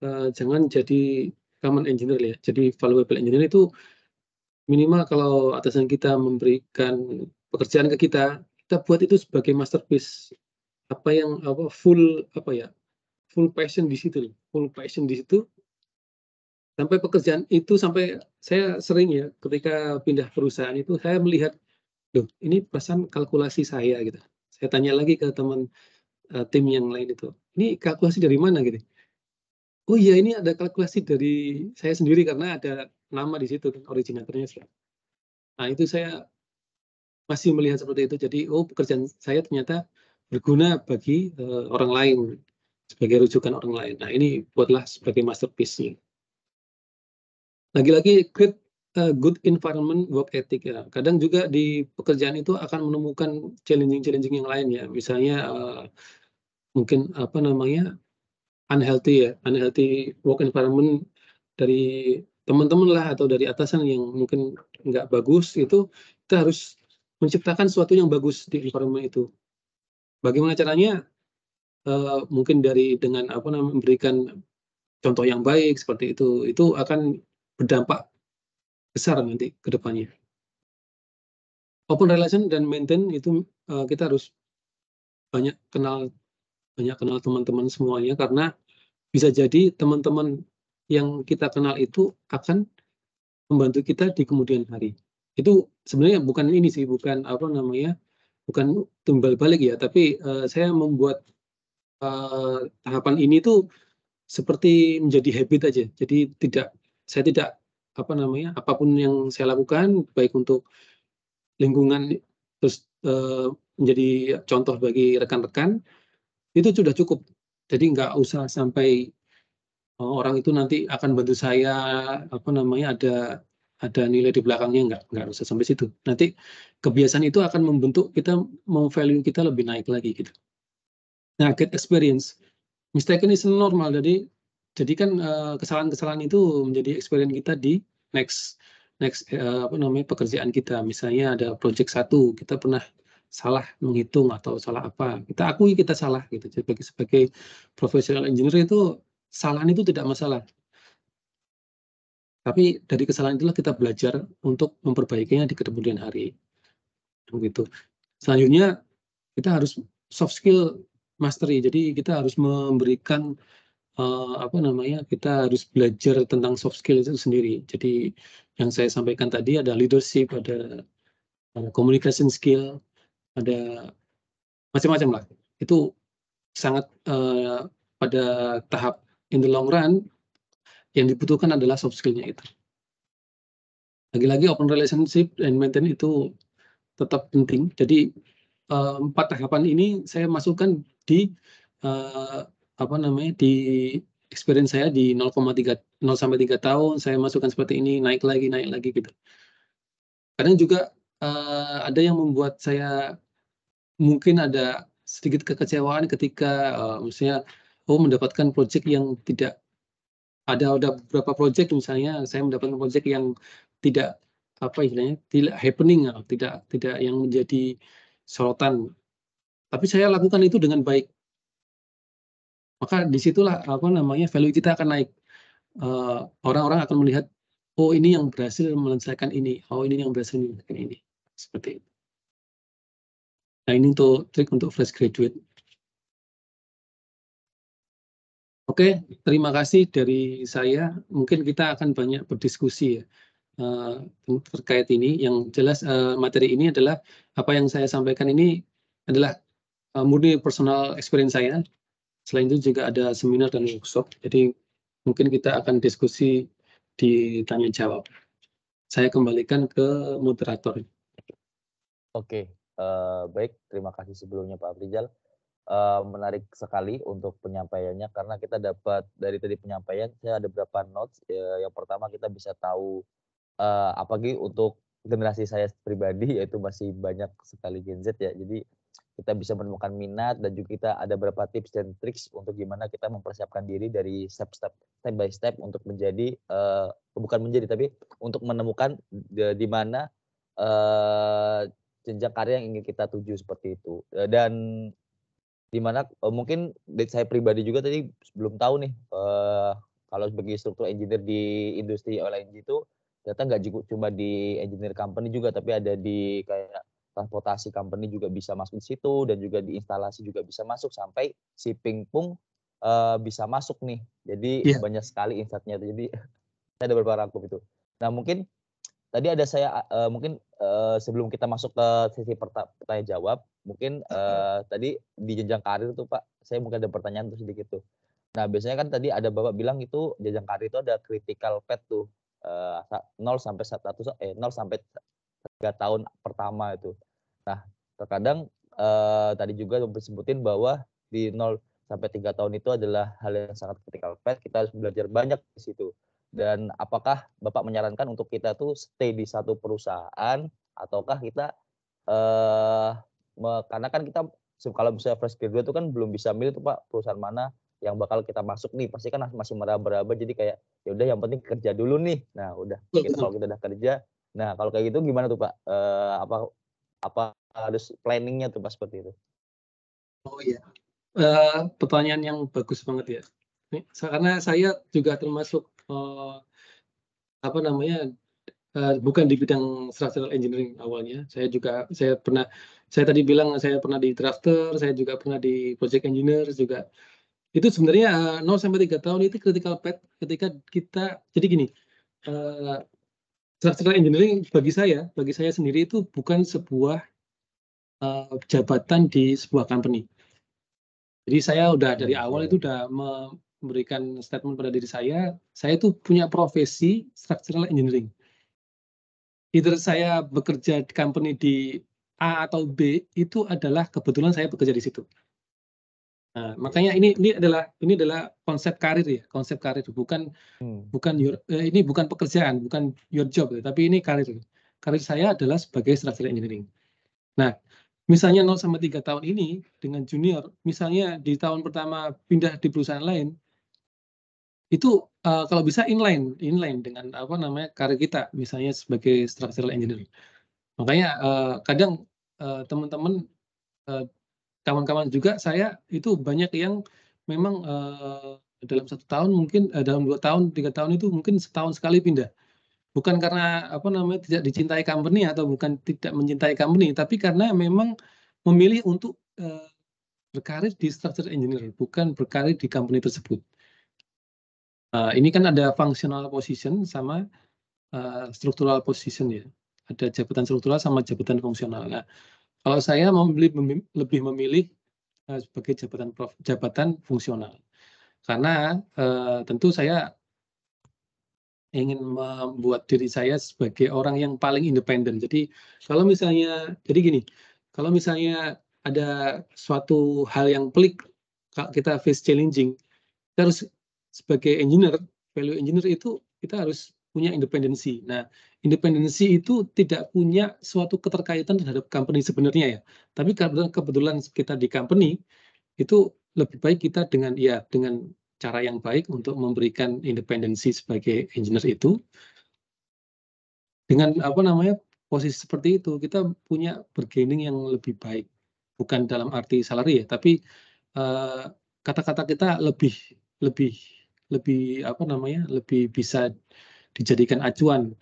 uh, jangan jadi common engineer ya. Jadi valuable engineer itu minimal kalau atasan kita memberikan pekerjaan ke kita, kita buat itu sebagai masterpiece. Apa yang apa full apa ya? full passion di situ, full passion di situ sampai pekerjaan itu sampai saya sering ya ketika pindah perusahaan itu saya melihat loh ini pesan kalkulasi saya gitu saya tanya lagi ke teman uh, tim yang lain itu ini kalkulasi dari mana gitu oh iya ini ada kalkulasi dari saya sendiri karena ada nama di situ kan originatornya nah itu saya masih melihat seperti itu jadi oh pekerjaan saya ternyata berguna bagi uh, orang lain sebagai rujukan orang lain nah ini buatlah sebagai masterpiece -nya. Lagi-lagi create a good environment work ethic ya. Kadang juga di pekerjaan itu akan menemukan challenging-challenging yang lain ya. Misalnya uh, mungkin apa namanya unhealthy ya, unhealthy work environment dari teman-teman lah atau dari atasan yang mungkin nggak bagus itu kita harus menciptakan sesuatu yang bagus di environment itu. Bagaimana caranya? Uh, mungkin dari dengan apa namanya memberikan contoh yang baik seperti itu itu akan berdampak besar nanti ke depannya. Open relation dan maintain itu uh, kita harus banyak kenal banyak kenal teman-teman semuanya karena bisa jadi teman-teman yang kita kenal itu akan membantu kita di kemudian hari. Itu sebenarnya bukan ini sih, bukan apa namanya, bukan timbal balik ya, tapi uh, saya membuat uh, tahapan ini tuh seperti menjadi habit aja. Jadi tidak saya tidak apa namanya apapun yang saya lakukan baik untuk lingkungan terus eh, menjadi contoh bagi rekan-rekan itu sudah cukup jadi nggak usah sampai eh, orang itu nanti akan bantu saya apa namanya ada ada nilai di belakangnya nggak nggak usah sampai situ nanti kebiasaan itu akan membentuk kita mau value kita lebih naik lagi gitu nah get experience mistaken is normal jadi jadi kan eh, kesalahan-kesalahan itu menjadi experience kita di next next eh, apa namanya pekerjaan kita. Misalnya ada project satu kita pernah salah menghitung atau salah apa. Kita akui kita salah gitu. Jadi sebagai sebagai profesional engineer itu kesalahan itu tidak masalah. Tapi dari kesalahan itulah kita belajar untuk memperbaikinya di kemudian hari. Begitu. Selanjutnya kita harus soft skill mastery. Jadi kita harus memberikan uh, apa namanya kita harus belajar tentang soft skill itu sendiri. Jadi yang saya sampaikan tadi ada leadership, ada, ada communication skill, ada macam-macam lah. Itu sangat uh, pada tahap in the long run yang dibutuhkan adalah soft skillnya itu. Lagi-lagi open relationship and maintain itu tetap penting. Jadi eh, empat tahapan ini saya masukkan di apa namanya di experience saya di 0,3 0 sampai 3 tahun saya masukkan seperti ini naik lagi naik lagi gitu. Kadang juga uh, ada yang membuat saya mungkin ada sedikit kekecewaan ketika uh, eh, misalnya oh mendapatkan project yang tidak ada ada beberapa project misalnya saya mendapatkan project yang tidak apa istilahnya tidak happening tidak tidak yang menjadi sorotan tapi saya lakukan itu dengan baik maka disitulah apa namanya value kita akan naik. Eh, orang-orang uh, akan melihat, oh ini yang berhasil menyelesaikan ini, oh ini yang berhasil menyelesaikan ini, seperti itu. Nah ini untuk trik untuk fresh graduate. Oke, terima kasih dari saya. Mungkin kita akan banyak berdiskusi ya uh, terkait ini. Yang jelas uh, materi ini adalah apa yang saya sampaikan ini adalah uh, murni personal experience saya Selain itu juga ada seminar dan workshop. Jadi mungkin kita akan diskusi di tanya jawab. Saya kembalikan ke moderator. Oke, eh, baik. Terima kasih sebelumnya Pak Frijal. Eh, menarik sekali untuk penyampaiannya karena kita dapat dari tadi penyampaian saya ada beberapa notes. Eh, yang pertama kita bisa tahu eh, apalagi untuk generasi saya pribadi yaitu masih banyak sekali Gen Z ya. Jadi kita bisa menemukan minat dan juga kita ada beberapa tips dan triks untuk gimana kita mempersiapkan diri dari step step step by step untuk menjadi uh, bukan menjadi tapi untuk menemukan di, di mana uh, jenjang karir yang ingin kita tuju seperti itu eh, dan di mana uh, mungkin saya pribadi juga tadi belum tahu nih uh, kalau sebagai struktur engineer di industri oleh itu ternyata nggak cukup cuma di engineer company juga tapi ada di kayak transportasi company juga bisa masuk di situ dan juga di instalasi juga bisa masuk sampai si pingpong uh, eh, bisa masuk nih. Jadi yeah. banyak sekali tuh Jadi saya [LAUGHS] ada beberapa rangkum itu. Nah mungkin tadi ada saya uh, mungkin uh, sebelum kita masuk ke sesi pertanyaan jawab, mungkin uh, tadi di jenjang karir tuh Pak, saya mungkin ada pertanyaan tuh sedikit tuh. Nah biasanya kan tadi ada bapak bilang itu jenjang karir itu ada critical path tuh uh, 0 sampai 1 eh 0 sampai tiga tahun pertama itu. Nah, terkadang uh, tadi juga disebutin bahwa di 0 sampai 3 tahun itu adalah hal yang sangat critical path, kita harus belajar banyak di situ. Dan apakah Bapak menyarankan untuk kita tuh stay di satu perusahaan ataukah kita eh karena kan kita kalau misalnya fresh graduate itu kan belum bisa milih tuh Pak perusahaan mana yang bakal kita masuk nih pasti kan masih meraba-raba jadi kayak ya udah yang penting kerja dulu nih nah udah kita gitu. kalau kita udah kerja nah kalau kayak gitu gimana tuh pak uh, apa apa harus planningnya tuh pas seperti itu oh iya uh, pertanyaan yang bagus banget ya karena saya juga termasuk uh, apa namanya uh, bukan di bidang structural engineering awalnya saya juga saya pernah saya tadi bilang saya pernah di drafter saya juga pernah di project engineer juga itu sebenarnya uh, 0 sampai 3 tahun itu critical path ketika kita jadi gini uh, structural engineering bagi saya, bagi saya sendiri itu bukan sebuah uh, jabatan di sebuah company. Jadi saya udah dari awal itu udah memberikan statement pada diri saya, saya itu punya profesi structural engineering. Either saya bekerja di company di A atau B itu adalah kebetulan saya bekerja di situ. Nah, makanya ini ini adalah ini adalah konsep karir ya, konsep karir bukan hmm. bukan your, eh, ini bukan pekerjaan, bukan your job, ya, tapi ini karir. Karir saya adalah sebagai structural engineering. Nah, misalnya 0 sama 3 tahun ini dengan junior, misalnya di tahun pertama pindah di perusahaan lain, itu uh, kalau bisa inline, inline dengan apa namanya karir kita, misalnya sebagai structural engineer Makanya uh, kadang eh, teman-teman uh, uh kawan-kawan juga saya itu banyak yang memang uh, dalam satu tahun mungkin uh, dalam dua tahun tiga tahun itu mungkin setahun sekali pindah bukan karena apa namanya tidak dicintai company atau bukan tidak mencintai company tapi karena memang memilih untuk uh, berkarir di structure engineer bukan berkarir di company tersebut uh, ini kan ada functional position sama uh, structural position ya ada jabatan struktural sama jabatan fungsional nah kalau saya membeli, lebih memilih eh, sebagai jabatan prof, jabatan fungsional, karena eh, tentu saya ingin membuat diri saya sebagai orang yang paling independen. Jadi kalau misalnya, jadi gini, kalau misalnya ada suatu hal yang pelik, kita face challenging, kita harus sebagai engineer, value engineer itu kita harus punya independensi. Nah, independensi itu tidak punya suatu keterkaitan terhadap company sebenarnya ya. Tapi karena kebetulan kita di company itu lebih baik kita dengan ya dengan cara yang baik untuk memberikan independensi sebagai engineer itu dengan apa namanya posisi seperti itu kita punya bargaining yang lebih baik bukan dalam arti salary ya tapi eh, kata-kata uh, kata -kata kita lebih lebih lebih apa namanya lebih bisa dijadikan acuan.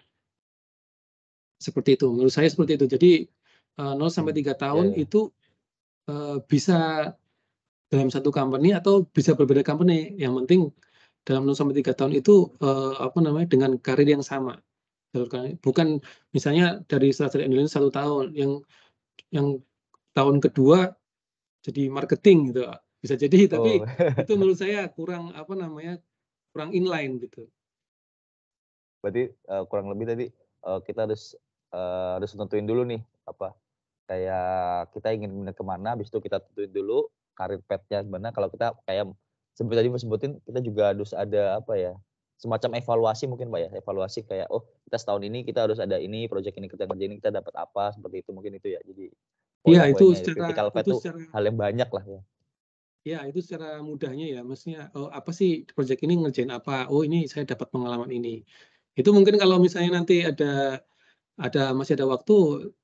Seperti itu, menurut saya seperti itu. Jadi uh, eh, 0 sampai 3 hmm. iya, tahun yeah. itu uh, bisa dalam satu company atau bisa berbeda company. Yang penting dalam 0 sampai 3 tahun itu uh, apa namanya dengan karir yang sama. Kan? Bukan misalnya dari strategy Indonesia satu tahun yang yang tahun kedua jadi marketing gitu bisa jadi tapi oh. itu menurut saya kurang apa namanya kurang inline gitu berarti uh, kurang lebih tadi uh, kita harus uh, harus tentuin dulu nih apa kayak kita ingin benar kemana habis itu kita tentuin dulu karir petnya gimana kalau kita kayak seperti tadi sebutin kita juga harus ada apa ya semacam evaluasi mungkin pak ya evaluasi kayak oh kita setahun ini kita harus ada ini project ini kita ini kita dapat apa seperti itu mungkin itu ya jadi iya itu ya. secara itu, itu hal yang banyak lah ya iya itu secara mudahnya ya maksudnya oh, apa sih project ini ngerjain apa oh ini saya dapat pengalaman ini itu mungkin kalau misalnya nanti ada ada masih ada waktu,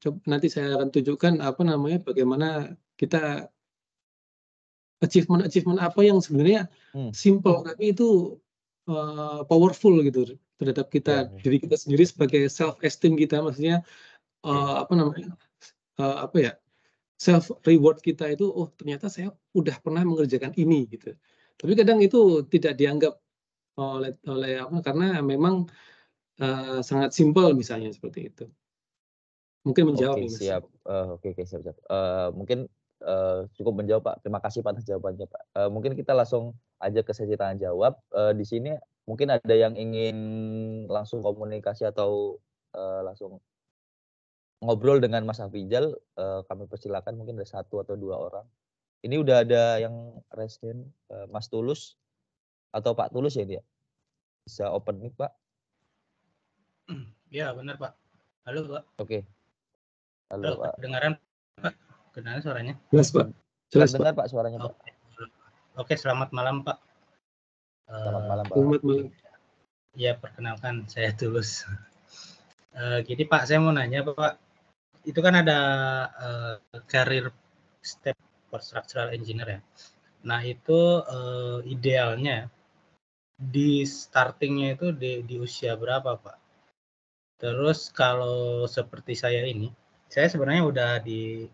coba, nanti saya akan tunjukkan apa namanya bagaimana kita achievement achievement apa yang sebenarnya hmm. simple tapi itu uh, powerful gitu terhadap kita ya, ya. diri kita sendiri sebagai self esteem kita maksudnya uh, apa namanya uh, apa ya self reward kita itu oh ternyata saya udah pernah mengerjakan ini gitu tapi kadang itu tidak dianggap oleh oleh apa karena memang uh, sangat simpel misalnya seperti itu. Mungkin menjawab. Oke, siap. Uh, Oke, oke, siap, siap. Uh, mungkin uh, cukup menjawab Pak. Terima kasih atas jawabannya Pak. Uh, mungkin kita langsung aja ke sesi tanya jawab. Uh, di sini mungkin ada yang ingin langsung komunikasi atau uh, langsung ngobrol dengan Mas Afijal, uh, kami persilakan mungkin ada satu atau dua orang. Ini udah ada yang raise uh, Mas Tulus atau Pak Tulus ya dia. Bisa open mic Pak. Iya, benar, Pak. Halo, Pak. Oke. Halo, Halo Pak. Kedengaran, Pak? Kedengaran suaranya? Jelas, Pak. Jelas, Pak. Pak, suaranya, Pak. Oke. okay, selamat malam, Pak. Selamat eh, malam, Pak. Selamat malam. Ya, perkenalkan, [LAUGHS] saya Tulus. jadi, eh, Pak, saya mau nanya, Pak. Itu kan ada uh, step for structural engineer ya. Nah, itu idealnya di startingnya itu di, di usia berapa, Pak? Terus kalau seperti saya ini, saya sebenarnya udah di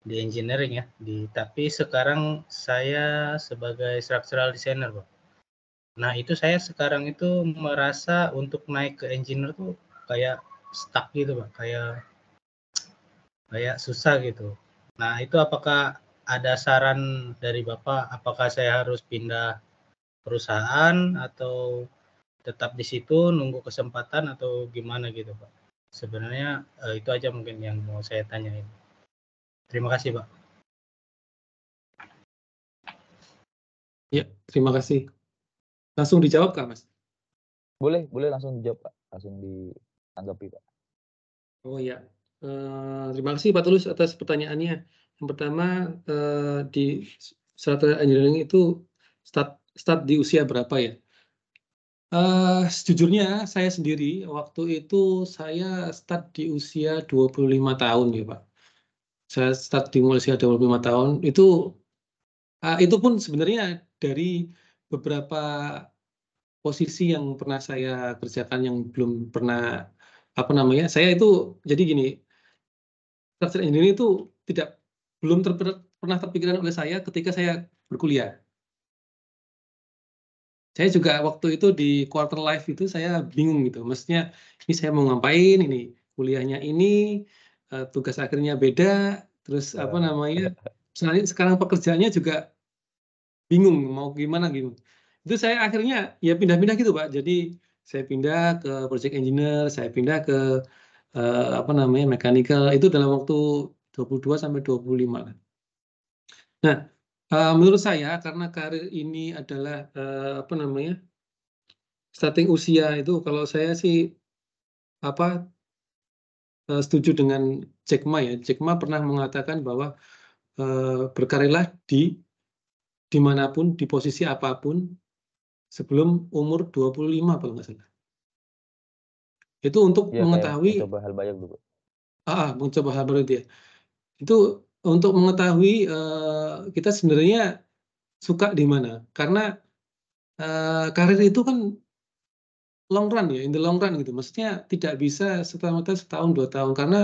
di engineering ya, di tapi sekarang saya sebagai structural designer, pak. Nah, itu saya sekarang itu merasa untuk naik ke engineer tuh kayak stuck gitu, pak, Kayak kayak susah gitu. Nah, itu apakah ada saran dari Bapak apakah saya harus pindah perusahaan atau tetap di situ nunggu kesempatan atau gimana gitu Pak? Sebenarnya uh, itu aja mungkin yang mau saya tanyain. Terima kasih Pak. Ya, terima kasih. Langsung dijawab Kak Mas? Boleh, boleh langsung dijawab Pak. Langsung ditanggapi Pak. Oh ya, uh, terima kasih Pak Tulus atas pertanyaannya. Yang pertama, uh, di strategi Engineering itu start, start di usia berapa ya? Uh, sejujurnya saya sendiri waktu itu saya start di usia 25 tahun ya, Pak. Saya start di usia 25 tahun itu, uh, itu pun sebenarnya dari beberapa posisi yang pernah saya kerjakan yang belum pernah, apa namanya, saya itu jadi gini, software ini itu tidak belum ter pernah terpikirkan oleh saya ketika saya berkuliah saya juga waktu itu di quarter life itu saya bingung gitu. Maksudnya ini saya mau ngapain ini kuliahnya ini eh, tugas akhirnya beda terus apa iya. namanya sekarang pekerjaannya juga bingung mau gimana gitu. Itu saya akhirnya ya pindah-pindah gitu Pak. Jadi saya pindah ke project engineer, saya pindah ke uh, apa namanya mechanical itu dalam waktu 22 sampai 25 lah. Nah, Uh, menurut saya karena karir ini adalah uh, apa namanya starting usia itu kalau saya sih apa uh, setuju dengan Jack Ma ya Jack Ma pernah mengatakan bahwa uh, berkarirlah di dimanapun di posisi apapun sebelum umur 25 kalau nggak salah itu untuk ya, mengetahui mencoba hal banyak dulu ah, ah mencoba hal baru dia itu untuk mengetahui uh, kita sebenarnya suka di mana karena uh, karir itu kan long run ya in the long run gitu maksudnya tidak bisa setahun mata setahun dua tahun karena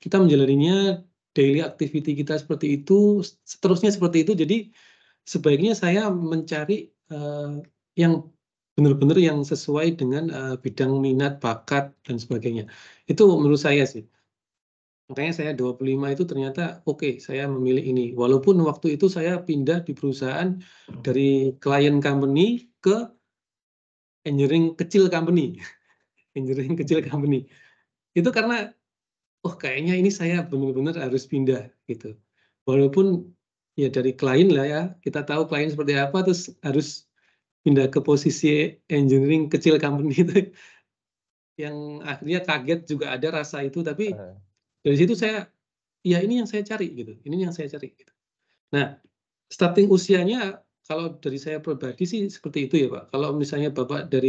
kita menjalaninya daily activity kita seperti itu seterusnya seperti itu jadi sebaiknya saya mencari uh, yang benar-benar yang sesuai dengan uh, bidang minat bakat dan sebagainya itu menurut saya sih Makanya saya 25 itu ternyata oke, okay, saya memilih ini. Walaupun waktu itu saya pindah di perusahaan dari client company ke engineering kecil company. [LAUGHS] engineering kecil company. Itu karena oh kayaknya ini saya benar-benar harus pindah gitu. Walaupun ya dari klien lah ya, kita tahu klien seperti apa terus harus pindah ke posisi engineering kecil company itu [LAUGHS] yang akhirnya kaget juga ada rasa itu tapi uh dari situ saya ya ini yang saya cari gitu ini yang saya cari gitu. nah starting usianya kalau dari saya pribadi sih seperti itu ya pak kalau misalnya bapak dari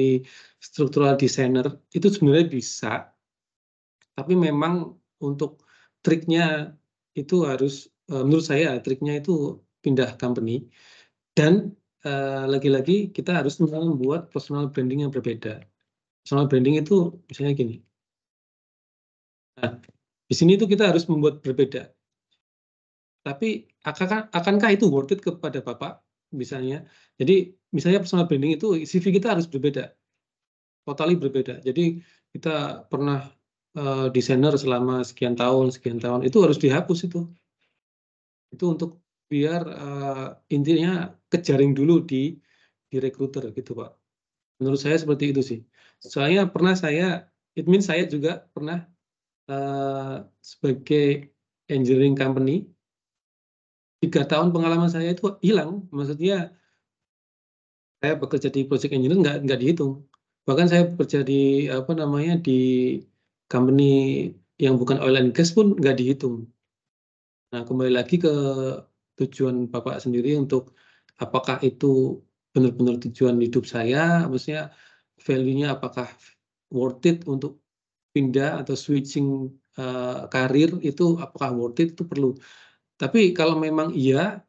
struktural designer itu sebenarnya bisa tapi memang untuk triknya itu harus e, menurut saya triknya itu pindah company dan e, lagi-lagi uh, kita harus membuat personal branding yang berbeda. Personal branding itu misalnya gini. Nah, di sini itu kita harus membuat berbeda. Tapi akankah, akankah itu worth it kepada Bapak? Misalnya, jadi misalnya personal branding itu CV kita harus berbeda. Totally berbeda. Jadi kita pernah uh, desainer selama sekian tahun, sekian tahun, itu harus dihapus itu. Itu untuk biar uh, intinya kejaring dulu di di recruiter gitu Pak. Menurut saya seperti itu sih. Soalnya pernah saya, it means saya juga pernah Eh, sebagai engineering company tiga tahun pengalaman saya itu hilang maksudnya saya bekerja di project engineer nggak nggak dihitung bahkan saya bekerja di apa namanya di company yang bukan oil and gas pun nggak dihitung nah kembali lagi ke tujuan bapak sendiri untuk apakah itu benar-benar tujuan hidup saya maksudnya value-nya apakah worth it untuk pindah atau switching uh, karir itu apakah worth it itu perlu. Tapi kalau memang iya,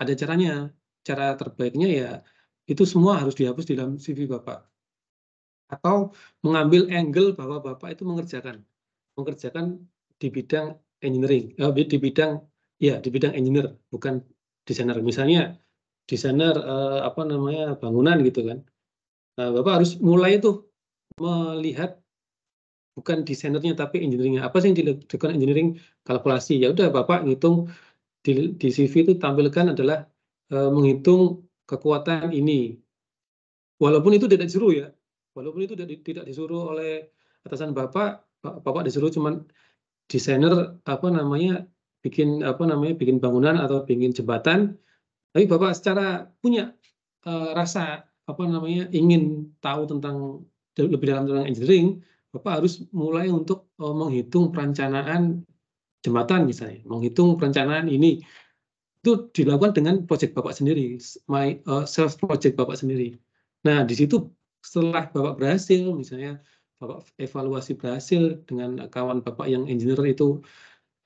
ada caranya. Cara terbaiknya ya itu semua harus dihapus di dalam CV Bapak. Atau mengambil angle bahwa Bapak itu mengerjakan mengerjakan di bidang engineering, eh, di bidang ya di bidang engineer, bukan desainer. Misalnya desainer eh, apa namanya bangunan gitu kan. Nah, Bapak harus mulai itu melihat bukan desainernya tapi engineeringnya apa sih yang dilakukan engineering kalkulasi ya udah bapak ngitung di, di CV itu tampilkan adalah e, menghitung kekuatan ini walaupun itu tidak disuruh ya walaupun itu tidak, tidak disuruh oleh atasan bapak bapak disuruh cuman desainer apa namanya bikin apa namanya bikin bangunan atau bikin jembatan tapi bapak secara punya e, rasa apa namanya ingin tahu tentang lebih dalam tentang engineering Bapak harus mulai untuk uh, menghitung perencanaan jembatan misalnya, menghitung perencanaan ini. Itu dilakukan dengan proyek Bapak sendiri, my uh, eh, self project Bapak sendiri. Nah, di situ setelah Bapak berhasil misalnya Bapak evaluasi berhasil dengan kawan Bapak yang engineer itu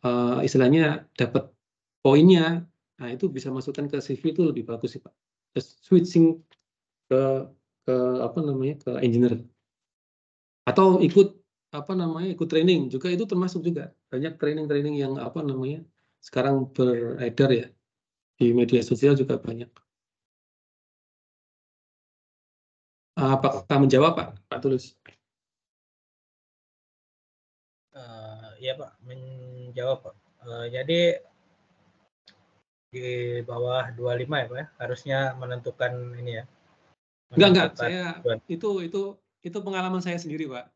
uh, istilahnya dapat poinnya. Nah, itu bisa masukkan ke CV itu lebih bagus sih, Pak. Switching ke ke apa namanya? ke engineer atau ikut apa namanya ikut training juga itu termasuk juga banyak training-training yang apa namanya sekarang beredar ya di media sosial juga banyak. Apakah ah, menjawab Pak? Pak Tulus? Uh, ya Pak, menjawab Pak. Uh, jadi di bawah 25 ya Pak ya, harusnya menentukan ini ya. Menentukan enggak, enggak, saya itu itu itu pengalaman saya sendiri pak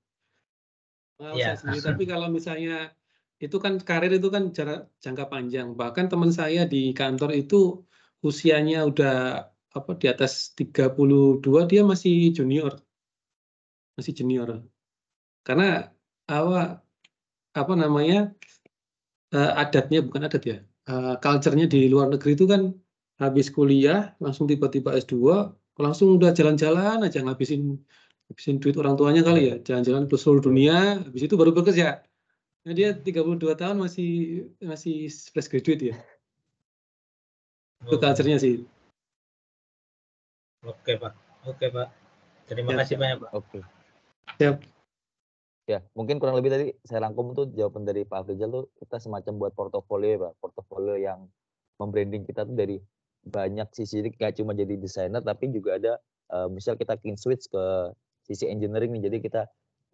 pengalaman yeah. saya sendiri tapi [LAUGHS] kalau misalnya itu kan karir itu kan jarak jangka panjang bahkan teman saya di kantor itu usianya udah apa di atas 32 dia masih junior masih junior karena apa apa namanya uh, adatnya bukan adat ya uh, eh, culture di luar negeri itu kan habis kuliah langsung tiba-tiba S2 langsung udah jalan-jalan aja ngabisin habisin duit orang tuanya kali ya jalan-jalan ke seluruh dunia habis itu baru bekerja nah dia 32 tahun masih masih fresh graduate ya itu culture-nya sih oke pak oke pak terima ya. kasih banyak pak oke siap ya mungkin kurang lebih tadi saya rangkum tuh jawaban dari Pak Afrizal tuh kita semacam buat portofolio ya pak portofolio yang membranding kita tuh dari banyak sisi jadi nggak cuma jadi desainer tapi juga ada uh, misal kita king switch ke sisi engineering nih jadi kita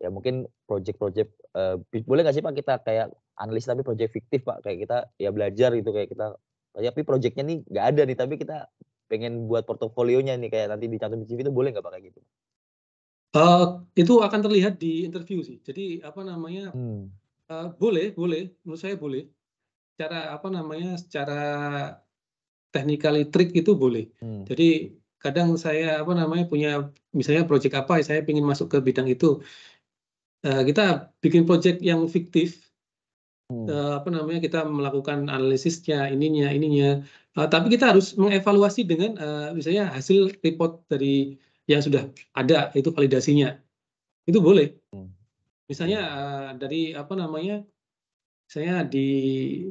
ya mungkin project-project uh, boleh nggak sih pak kita kayak analis tapi project fiktif pak kayak kita ya belajar gitu kayak kita tapi projectnya nih nggak ada nih tapi kita pengen buat portofolionya nih kayak nanti dicantum di CV itu boleh nggak pak kayak gitu? Uh, itu akan terlihat di interview sih jadi apa namanya hmm. uh, boleh boleh menurut saya boleh cara apa namanya secara teknikal trick itu boleh hmm. jadi kadang saya apa namanya punya misalnya proyek apa saya ingin masuk ke bidang itu uh, kita bikin proyek yang fiktif hmm. uh, apa namanya kita melakukan analisisnya ininya ininya uh, tapi kita harus mengevaluasi dengan uh, misalnya hasil report dari yang sudah ada itu validasinya itu boleh hmm. misalnya uh, dari apa namanya saya di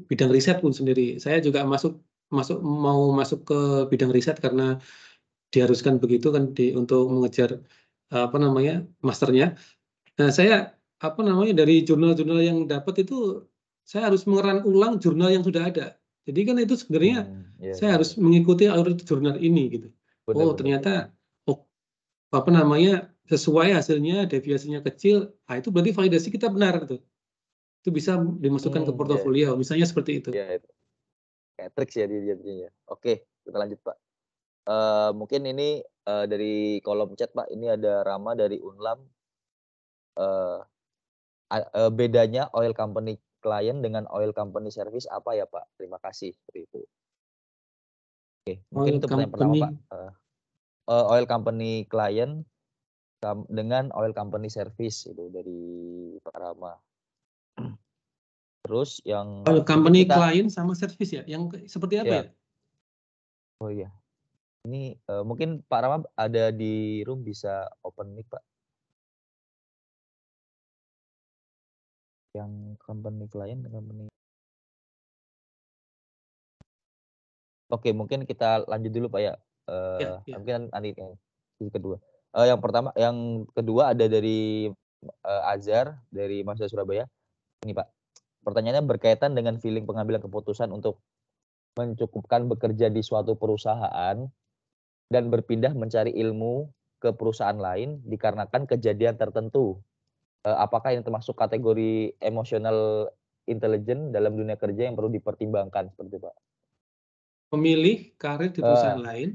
bidang riset pun sendiri saya juga masuk masuk mau masuk ke bidang riset karena diharuskan begitu kan di, untuk mengejar apa namanya masternya. Nah saya apa namanya dari jurnal-jurnal yang dapat itu saya harus mengeran ulang jurnal yang sudah ada. Jadi kan itu sebenarnya hmm, yeah, saya iya. harus mengikuti alur jurnal ini gitu. Benar, oh benar. ternyata oh, apa namanya sesuai hasilnya deviasinya kecil, ah itu berarti validasi kita benar itu Itu bisa dimasukkan hmm, ke iya. portofolio, yeah. misalnya seperti itu. Yeah, itu. Kayak triks ya dia Oke, kita lanjut Pak. Eh, mungkin ini uh, dari kolom chat Pak, ini ada Rama dari Unlam. Uh, uh, bedanya oil company klien dengan oil company service apa ya Pak? Terima kasih seperti itu. Oke, mungkin oil itu pertanyaan pertama Pak. Uh, uh, oil company klien dengan oil company service itu dari Pak Rama. Terus yang oil company kita, klien sama service ya, yang seperti apa Yeah. ya? Oh iya, ini uh, mungkin Pak Rama ada di room bisa open mic Pak. Yang company klien company. Oke mungkin kita lanjut dulu Pak ya. Uh, ya, eh, ya. Mungkin nanti yang eh, kedua. Uh, yang pertama, yang kedua ada dari uh, Azhar dari mahasiswa Surabaya. Ini Pak, pertanyaannya berkaitan dengan feeling pengambilan keputusan untuk mencukupkan bekerja di suatu perusahaan dan berpindah mencari ilmu ke perusahaan lain dikarenakan kejadian tertentu. Eh, apakah ini termasuk kategori emosional intelligent dalam dunia kerja yang perlu dipertimbangkan seperti Pak? Memilih karir di perusahaan uh, lain?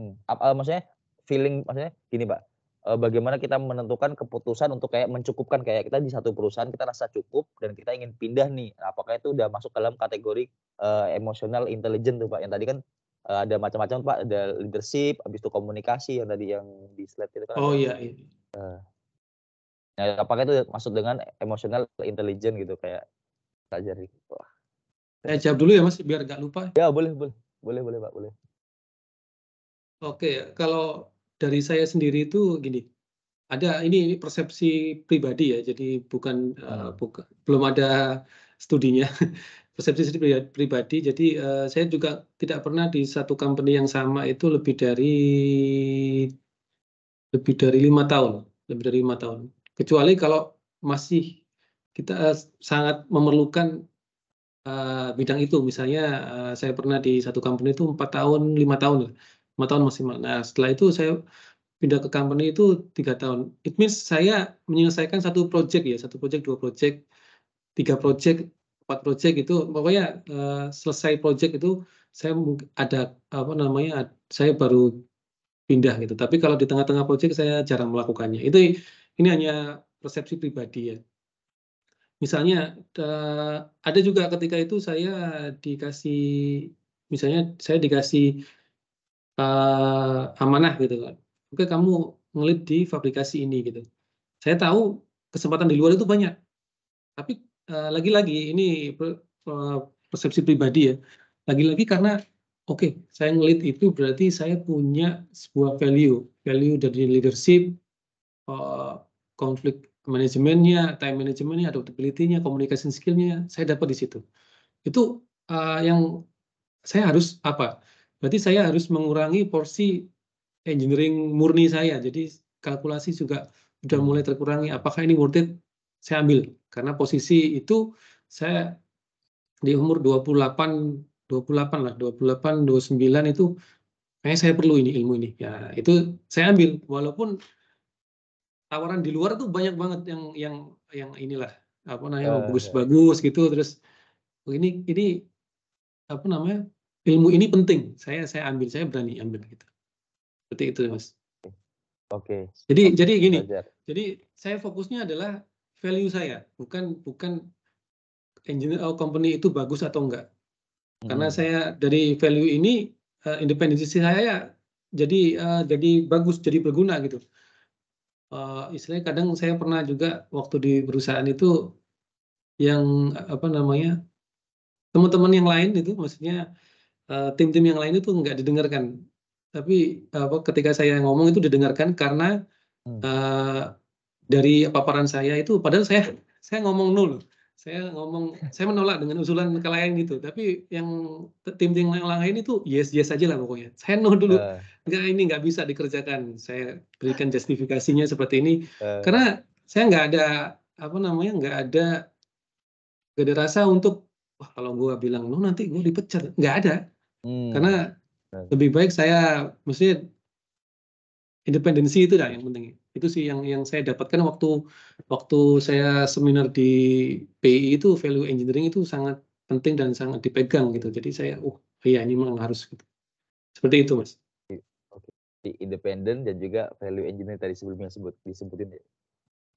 Hmm, apa, eh, maksudnya feeling maksudnya gini Pak, bagaimana kita menentukan keputusan untuk kayak mencukupkan kayak kita di satu perusahaan kita rasa cukup dan kita ingin pindah nih nah, apakah itu udah masuk dalam kategori uh, emosional intelligent tuh pak yang tadi kan Eh, ada macam-macam Pak, ada leadership, habis itu komunikasi yang tadi yang di slide itu kan. Oh iya iya. Uh, nah, apakah itu masuk dengan emotional intelligence gitu kayak belajar gitu. Wah. Saya jawab dulu ya Mas biar nggak lupa. Ya, boleh, boleh. Boleh, boleh Pak, boleh. Oke, kalau dari saya sendiri itu gini, ada ini persepsi pribadi ya, jadi bukan eh, hmm. uh, buka, belum ada studinya. [LAUGHS] persepsi pribadi. Jadi uh, saya juga tidak pernah di satu company yang sama itu lebih dari lebih dari lima tahun, lebih dari lima tahun. Kecuali kalau masih kita uh, sangat memerlukan uh, bidang itu. Misalnya uh, saya pernah di satu company itu empat tahun, lima tahun, lima tahun maksimal. Nah setelah itu saya pindah ke company itu tiga tahun. It means saya menyelesaikan satu project ya, satu project, dua project, tiga project buat project itu pokoknya uh, selesai project itu saya ada apa namanya saya baru pindah gitu tapi kalau di tengah-tengah project saya jarang melakukannya itu ini hanya persepsi pribadi ya misalnya uh, ada juga ketika itu saya dikasih misalnya saya dikasih uh, amanah gitu kan oke kamu ngelit di fabrikasi ini gitu saya tahu kesempatan di luar itu banyak tapi Eh, lagi-lagi ini eh, persepsi pribadi ya. Lagi-lagi karena oke, okay, saya ngelit itu berarti saya punya sebuah value, value dari leadership, eh, konflik manajemennya, time manajemennya, adaptability-nya, communication skill-nya, saya dapat di situ. Itu uh, yang saya harus apa? Berarti saya harus mengurangi porsi engineering murni saya. Jadi kalkulasi juga sudah mulai terkurangi. Apakah ini worth it saya ambil karena posisi itu saya di umur 28 28 lah 28 29 itu kayaknya saya perlu ini ilmu ini ya itu saya ambil walaupun tawaran di luar tuh banyak banget yang yang yang inilah apa namanya bagus-bagus ah, ya. uh, gitu terus oh, ini ini apa namanya ilmu ini penting saya saya ambil saya berani ambil gitu seperti itu mas oke okay. jadi jadi gini Belajar. jadi saya fokusnya adalah value saya, bukan bukan engineer atau oh, company itu bagus atau enggak. Hmm. Karena saya dari value ini uh, independensi saya ya jadi uh, jadi bagus, jadi berguna gitu. Uh, istilahnya kadang saya pernah juga waktu di perusahaan itu yang apa namanya teman-teman yang lain itu maksudnya tim-tim uh, yang lain itu nggak didengarkan tapi apa ketika saya ngomong itu didengarkan karena hmm dari paparan saya itu padahal saya saya ngomong nul saya ngomong saya menolak dengan usulan kalian gitu tapi yang tim-tim yang lain itu yes yes aja lah pokoknya saya nol dulu uh. nggak ini nggak bisa dikerjakan saya berikan justifikasinya seperti ini uh. karena saya nggak ada apa namanya nggak ada gak ada rasa untuk wah kalau gua bilang no nanti gua dipecat nggak ada hmm. karena eh. lebih baik saya mestinya independensi itu dah yang penting itu sih yang yang saya dapatkan waktu waktu saya seminar di PI itu value engineering itu sangat penting dan sangat dipegang gitu jadi saya oh iya ini memang harus gitu. seperti itu mas oke okay. independen dan juga value engineering tadi sebelumnya sebut disebutin ya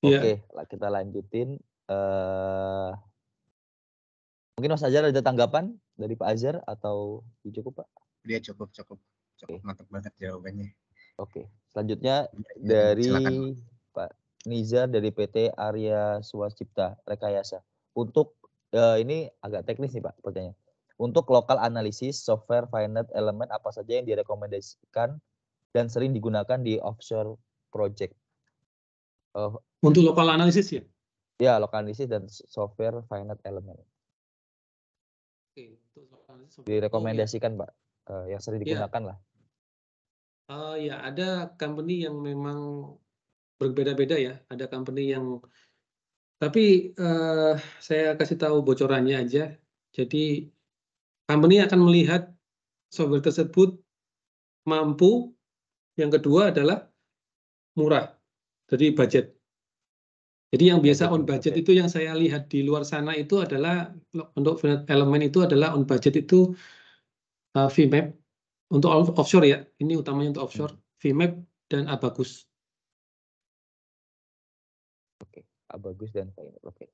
iya. oke okay, kita lanjutin uh, mungkin mas Azhar ada tanggapan dari Pak Azhar atau cukup Pak dia cukup cukup cukup okay. mantap banget jawabannya Oke, selanjutnya iya, iya, dari Silakan. Pak Niza dari PT Arya Swacipta Rekayasa. Untuk eh, ini agak teknis nih Pak pertanyaannya. Untuk lokal analisis software finite element apa saja yang direkomendasikan dan sering digunakan di offshore project? Uh, Untuk lokal analisis ya? Ya, lokal analisis dan software finite element. Oke, untuk lokal analisis. Direkomendasikan, oh, ya. Pak. Uh, yang sering iya. digunakan ya. lah. Uh, ya ada company yang memang berbeda-beda ya. Ada company yang tapi uh, saya kasih tahu bocorannya aja. Jadi company akan melihat software tersebut mampu. Yang kedua adalah murah. Jadi budget. Jadi yang biasa on budget itu yang saya lihat di luar sana itu adalah untuk elemen itu adalah on budget itu uh, VMAP untuk offshore ya, ini utamanya untuk offshore, VMAP dan Abagus. Oke, okay. Abagus dan VMAP. Oke. Okay.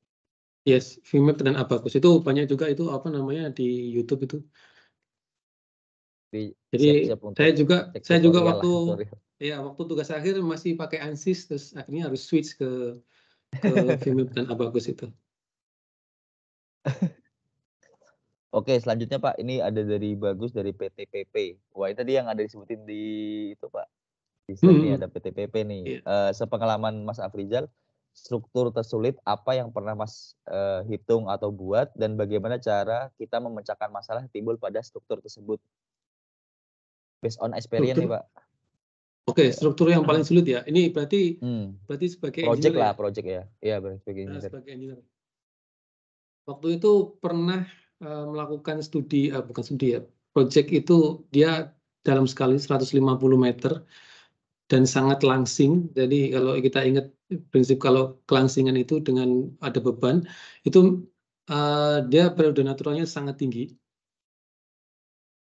Yes, VMAP dan Abagus itu banyak juga itu apa namanya di YouTube itu. Di, Jadi siap -siap saya juga saya juga waktu lah, ya waktu tugas akhir masih pakai ANSYS terus akhirnya harus switch ke ke [LAUGHS] VMAP dan Abagus itu. [LAUGHS] Oke, selanjutnya Pak, ini ada dari Bagus dari PTPP. Wah, ini tadi yang ada disebutin di itu Pak. Di sini hmm. ada PTPP nih. Yeah. Iya. Uh, sepengalaman Mas Afrizal, struktur tersulit apa yang pernah Mas uh, hitung atau buat dan bagaimana cara kita memecahkan masalah timbul pada struktur tersebut? Based on experience struktur. nih Pak. Oke, okay, iya. struktur yang paling sulit ya. Ini berarti hmm. berarti sebagai project lah, ya? project ya. Iya, sebagai nah, engineer. Nah, sebagai engineer. Waktu itu pernah Eh, melakukan studi uh, bukan studi ya project itu dia dalam sekali 150 meter dan sangat langsing jadi kalau kita ingat prinsip kalau kelangsingan itu dengan ada beban itu uh, dia periode naturalnya sangat tinggi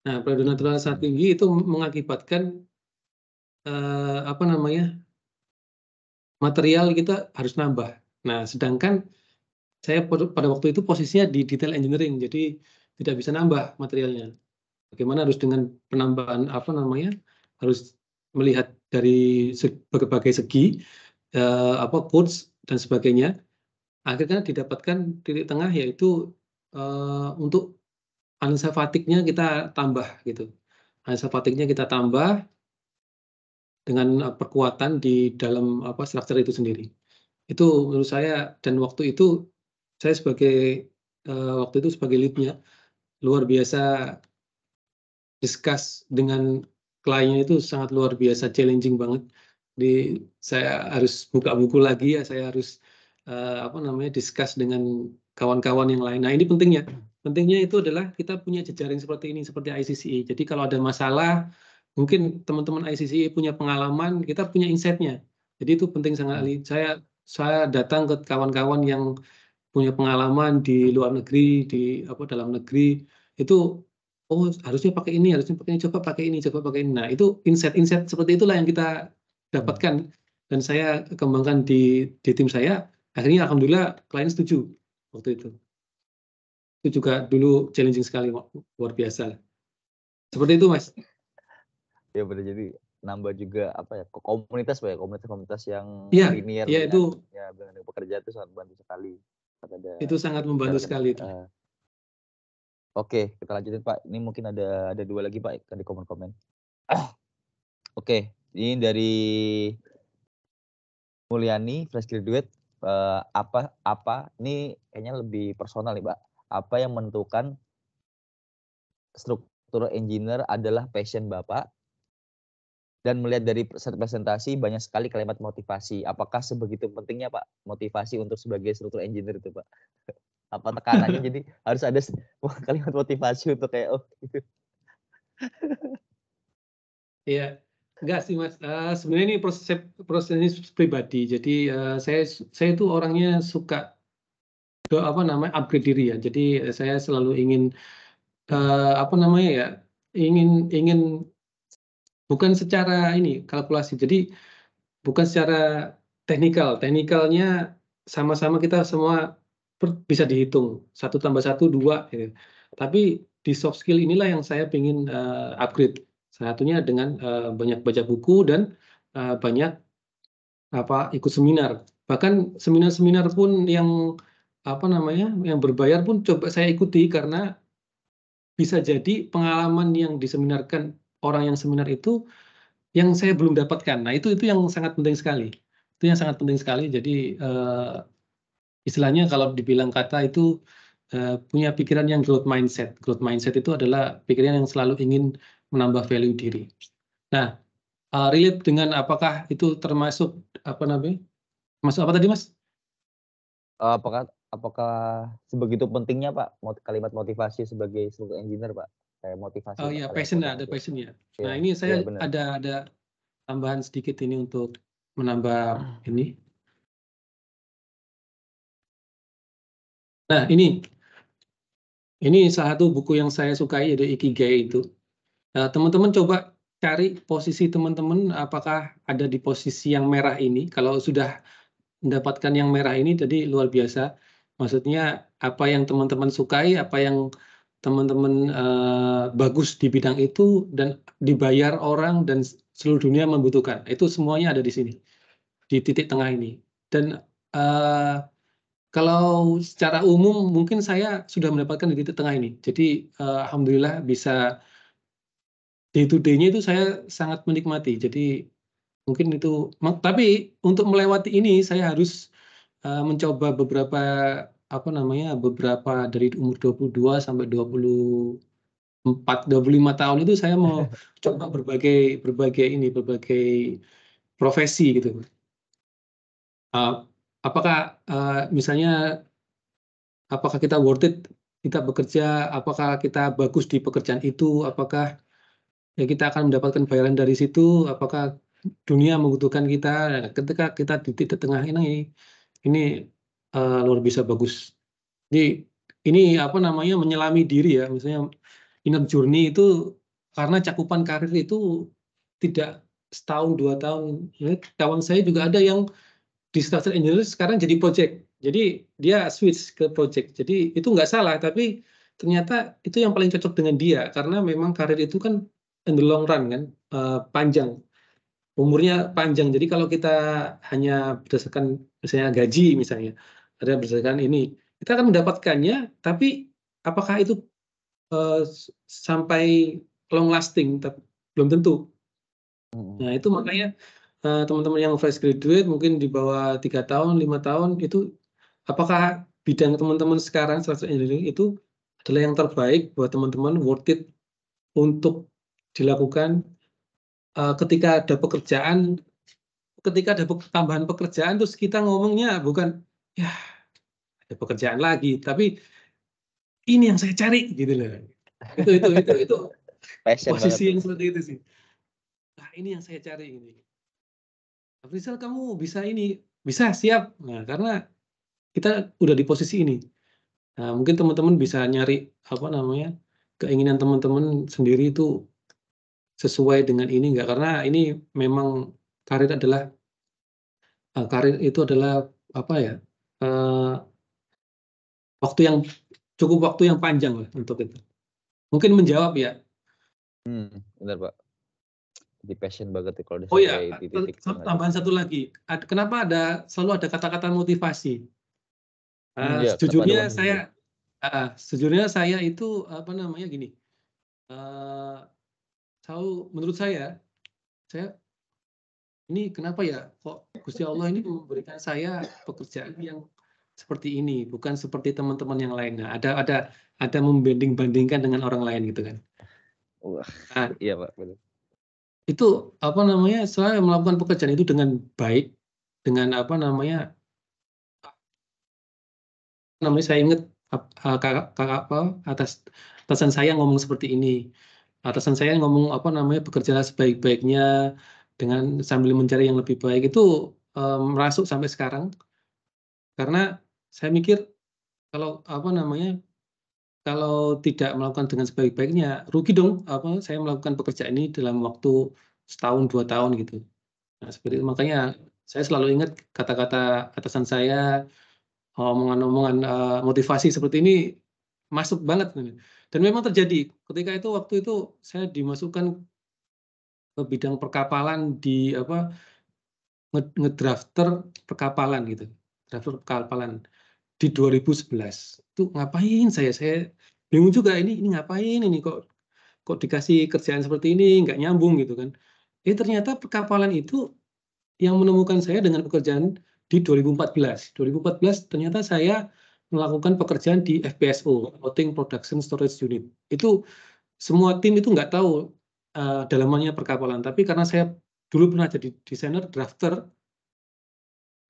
nah periode naturalnya sangat tinggi itu mengakibatkan uh, apa namanya material kita harus nambah nah sedangkan saya pada waktu itu posisinya di detail engineering, jadi tidak bisa nambah materialnya. Bagaimana harus dengan penambahan apa namanya? Harus melihat dari berbagai segi eh, apa codes dan sebagainya. Akhirnya didapatkan titik tengah yaitu eh, untuk analisa fatiknya kita tambah gitu. Analisa fatiknya kita tambah dengan eh, perkuatan di dalam apa struktur itu sendiri. Itu menurut saya dan waktu itu saya sebagai uh, waktu itu sebagai leadnya luar biasa discuss dengan kliennya itu sangat luar biasa challenging banget. Di saya harus buka buku lagi ya, saya harus uh, apa namanya discuss dengan kawan-kawan yang lain. Nah ini pentingnya, pentingnya itu adalah kita punya jejaring seperti ini seperti ICCE. Jadi kalau ada masalah mungkin teman-teman ICCE punya pengalaman, kita punya insightnya. Jadi itu penting sangat. Hmm. Saya saya datang ke kawan-kawan yang punya pengalaman di luar negeri, di apa dalam negeri, itu oh harusnya pakai ini, harusnya pakai ini, coba pakai ini, coba pakai ini. Nah, itu insight-insight seperti itulah yang kita dapatkan dan saya kembangkan di di tim saya. Akhirnya alhamdulillah klien setuju waktu itu. Itu juga dulu challenging sekali luar biasa. Seperti itu, Mas. Ya benar jadi nambah juga apa ya komunitas ya komunitas-komunitas yang ya, linear ya, itu kan. ya, dengan pekerja itu sangat bantu sekali ada itu sangat membantu ada, sekali Uh, Oke, okay, kita lanjutin Pak. Ini mungkin ada ada dua lagi Pak di komen-komen. Ah. [CLEARS THROAT] Oke, okay, ini dari Mulyani fresh graduate uh, apa apa ini kayaknya lebih personal nih, Pak. Apa yang menentukan struktur engineer adalah passion Bapak dan melihat dari presentasi banyak sekali kalimat motivasi. Apakah sebegitu pentingnya Pak motivasi untuk sebagai struktur engineer itu Pak? [LAUGHS] Apa tekanannya [LAUGHS] jadi harus ada kalimat motivasi untuk kayak oh gitu. Iya, enggak sih Mas. Uh, sebenarnya ini proses proses ini pribadi. Jadi uh, saya saya itu orangnya suka do, apa namanya upgrade diri ya. Jadi eh, saya selalu ingin uh, apa namanya ya ingin ingin bukan secara ini kalkulasi. Jadi bukan secara teknikal. Teknikalnya sama-sama kita semua bisa dihitung satu tambah satu dua. Gitu. Tapi di soft skill inilah yang saya ingin uh, eh, upgrade. Salah satunya dengan uh, banyak baca buku dan uh, banyak apa ikut seminar. Bahkan seminar-seminar pun yang apa namanya yang berbayar pun coba saya ikuti karena bisa jadi pengalaman yang diseminarkan orang yang seminar itu yang saya belum dapatkan. Nah, itu itu yang sangat penting sekali. Itu yang sangat penting sekali. Jadi uh, istilahnya kalau dibilang kata itu uh, punya pikiran yang growth mindset. Growth mindset itu adalah pikiran yang selalu ingin menambah value diri. Nah, uh, relate dengan apakah itu termasuk apa namanya? Masuk apa tadi, Mas? Apakah apakah sebegitu pentingnya Pak kalimat motivasi sebagai sebagai engineer Pak? kayak motivasi. Oh iya, ya, passion ya, ada gitu. passion ya. Iya, nah ini saya yeah, iya, ada ada tambahan sedikit ini untuk menambah hmm. ini. Nah ini ini salah satu buku yang saya sukai yaitu Ikigai itu. Nah, teman-teman coba cari posisi teman-teman apakah ada di posisi yang merah ini. Kalau sudah mendapatkan yang merah ini jadi luar biasa. Maksudnya apa yang teman-teman sukai, apa yang teman-teman uh, bagus di bidang itu dan dibayar orang dan seluruh dunia membutuhkan. Itu semuanya ada di sini, di titik tengah ini. Dan uh, kalau secara umum mungkin saya sudah mendapatkan di titik tengah ini. Jadi uh, alhamdulillah bisa day to day-nya itu saya sangat menikmati. Jadi mungkin itu tapi untuk melewati ini saya harus uh, mencoba beberapa apa namanya beberapa dari umur 22 sampai 24 25 tahun itu saya mau [LAUGHS] coba berbagai berbagai ini berbagai profesi gitu. Uh, apakah uh, misalnya apakah kita worth it kita bekerja, apakah kita bagus di pekerjaan itu, apakah ya kita akan mendapatkan bayaran dari situ, apakah dunia membutuhkan kita nah, ketika kita di titik tengah ini ini uh, luar biasa bagus. Jadi ini apa namanya menyelami diri ya, misalnya inner journey itu karena cakupan karir itu tidak setahun dua tahun. Ya, kawan saya juga ada yang di structure engineer sekarang jadi project. Jadi dia switch ke project. Jadi itu nggak salah, tapi ternyata itu yang paling cocok dengan dia karena memang karir itu kan in the long run kan uh, panjang umurnya panjang. Jadi kalau kita hanya berdasarkan misalnya gaji misalnya, ada berdasarkan ini. Kita akan mendapatkannya, tapi apakah itu uh, sampai long lasting? Belum tentu. Hmm. Nah itu makanya eh, teman-teman uh, yang fresh graduate mungkin di bawah tiga tahun, lima tahun itu apakah bidang teman-teman sekarang salah engineering itu adalah yang terbaik buat teman-teman worth it untuk dilakukan uh, ketika ada pekerjaan ketika ada tambahan pekerjaan terus kita ngomongnya bukan ya ada pekerjaan lagi tapi ini yang saya cari gitu loh itu itu itu itu [LAUGHS] Passion posisi banget. yang seperti itu sih nah ini yang saya cari ini gitu. Rizal kamu bisa ini bisa siap nah karena kita udah di posisi ini nah mungkin teman-teman bisa nyari apa namanya keinginan teman-teman sendiri itu sesuai dengan ini enggak karena ini memang karir adalah eh, karir itu adalah apa ya uh, waktu yang cukup waktu yang panjang lah untuk itu. Mungkin menjawab ya. Hmm, benar Pak. Di passion banget ya kalau Oh ya, tambahan satu lagi. kenapa ada selalu ada kata-kata motivasi? Uh, ya, sejujurnya saya uh, sejujurnya saya itu apa namanya gini. Uh, selalu menurut saya saya ini kenapa ya kok Gusti Allah ini memberikan saya pekerjaan yang seperti ini bukan seperti teman-teman yang lainnya ada ada ada membanding bandingkan dengan orang lain gitu kan Wah, nah, iya pak benar. itu apa namanya saya melakukan pekerjaan itu dengan baik dengan apa namanya namanya saya ingat kakak kakak apa atas atasan saya ngomong seperti ini atasan saya ngomong apa namanya bekerjalah sebaik-baiknya dengan sambil mencari yang lebih baik itu um, merasuk sampai sekarang karena saya mikir kalau apa namanya kalau tidak melakukan dengan sebaik-baiknya rugi dong apa saya melakukan pekerjaan ini dalam waktu setahun dua tahun gitu nah seperti itu makanya saya selalu ingat kata-kata atasan saya omongan-omongan uh, motivasi seperti ini masuk banget dan memang terjadi ketika itu waktu itu saya dimasukkan bidang perkapalan di apa ngedrafter perkapalan gitu drafter perkapalan di 2011 itu ngapain saya saya bingung juga ini ini ngapain ini kok kok dikasih kerjaan seperti ini nggak nyambung gitu kan eh ternyata perkapalan itu yang menemukan saya dengan pekerjaan di 2014 2014 ternyata saya melakukan pekerjaan di FPSO, floating Production Storage Unit. Itu semua tim itu nggak tahu uh, eh, dalamannya perkapalan. Tapi karena saya dulu pernah jadi desainer drafter,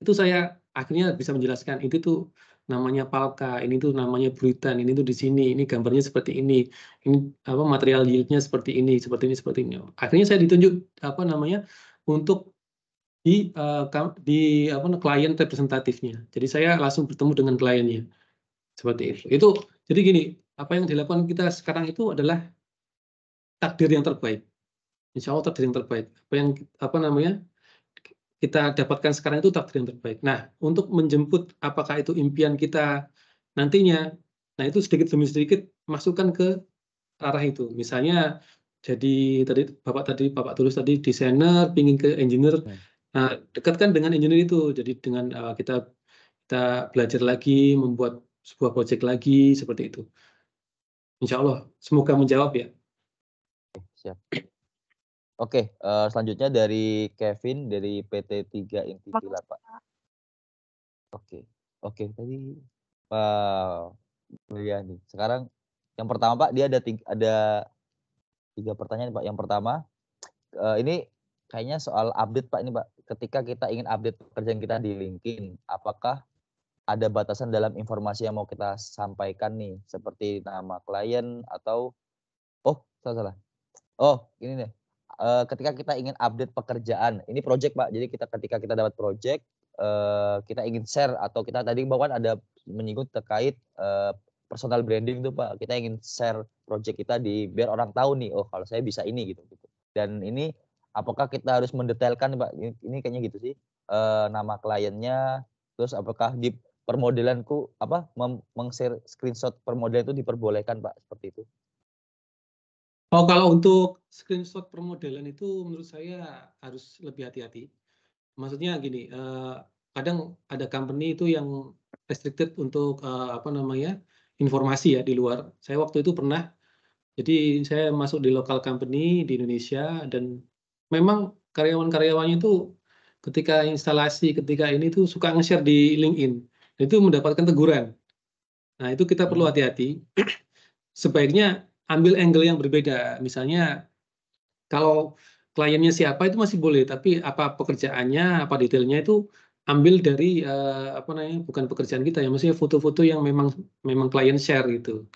itu saya akhirnya bisa menjelaskan itu tuh namanya palka, ini tuh namanya buritan, ini tuh di sini, ini gambarnya seperti ini, ini apa material yieldnya seperti ini, seperti ini, seperti ini. Akhirnya saya ditunjuk apa namanya untuk di uh, di apa klien representatifnya. Jadi saya langsung bertemu dengan kliennya seperti itu. Itu jadi gini, apa yang dilakukan kita sekarang itu adalah takdir yang terbaik. Insya Allah takdir yang terbaik. Apa yang apa namanya kita dapatkan sekarang itu takdir yang terbaik. Nah, untuk menjemput apakah itu impian kita nantinya, nah itu sedikit demi sedikit masukkan ke arah itu. Misalnya jadi tadi bapak tadi bapak tulis tadi desainer, pingin ke engineer. Hmm. Nah, dekatkan dengan engineer itu. Jadi dengan uh, kita kita belajar lagi, membuat sebuah proyek lagi seperti itu. Insya Allah, semoga menjawab ya siap. Oke, uh, selanjutnya dari Kevin dari PT 3 Intipilar, Pak. Oke. Oke, tadi Pak Mulyani. Sekarang yang pertama, Pak, dia ada tiga, ada tiga pertanyaan, Pak. Yang pertama, uh, ini kayaknya soal update, Pak, ini, Pak. Ketika kita ingin update pekerjaan kita di LinkedIn, apakah ada batasan dalam informasi yang mau kita sampaikan nih, seperti nama klien atau oh salah salah Oh, ini nih. Uh, eh, ketika kita ingin update pekerjaan, ini project Pak. Jadi kita ketika kita dapat project, uh, kita ingin share atau kita tadi bahwa ada menyinggung terkait uh, personal branding tuh Pak. Kita ingin share project kita di biar orang tahu nih, oh kalau saya bisa ini gitu gitu. Dan ini apakah kita harus mendetailkan Pak? Ini, ini kayaknya gitu sih. Uh, nama kliennya, terus apakah di permodelanku apa meng-share screenshot permodelan itu diperbolehkan Pak seperti itu? Oh, kalau untuk screenshot permodelan itu menurut saya harus lebih hati-hati. Maksudnya gini, uh, kadang ada company itu yang restricted untuk uh, apa namanya informasi ya di luar. Saya waktu itu pernah, jadi saya masuk di lokal company di Indonesia dan memang karyawan-karyawannya itu ketika instalasi, ketika ini tuh suka nge-share di LinkedIn. itu mendapatkan teguran. Nah, itu kita perlu hmm. hati-hati. [CLEARS THROAT] Sebaiknya ambil angle yang berbeda. Misalnya kalau kliennya siapa itu masih boleh, tapi apa pekerjaannya, apa detailnya itu ambil dari uh, apa namanya bukan pekerjaan kita ya, maksudnya foto-foto yang memang memang klien share gitu.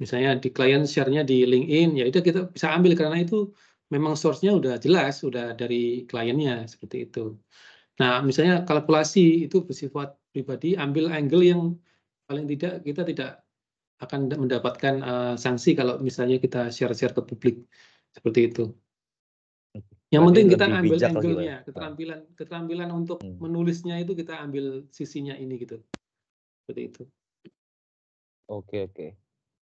Misalnya di klien share-nya di LinkedIn, ya itu kita bisa ambil karena itu memang source-nya udah jelas, udah dari kliennya seperti itu. Nah, misalnya kalkulasi itu bersifat pribadi, ambil angle yang paling tidak kita tidak akan mendapatkan uh, sanksi kalau misalnya kita share-share ke publik seperti itu. Yang penting kita ambil angle-nya, gitu ya? keterampilan keterampilan untuk hmm. menulisnya itu kita ambil sisinya ini gitu. Seperti itu. Oke, oke.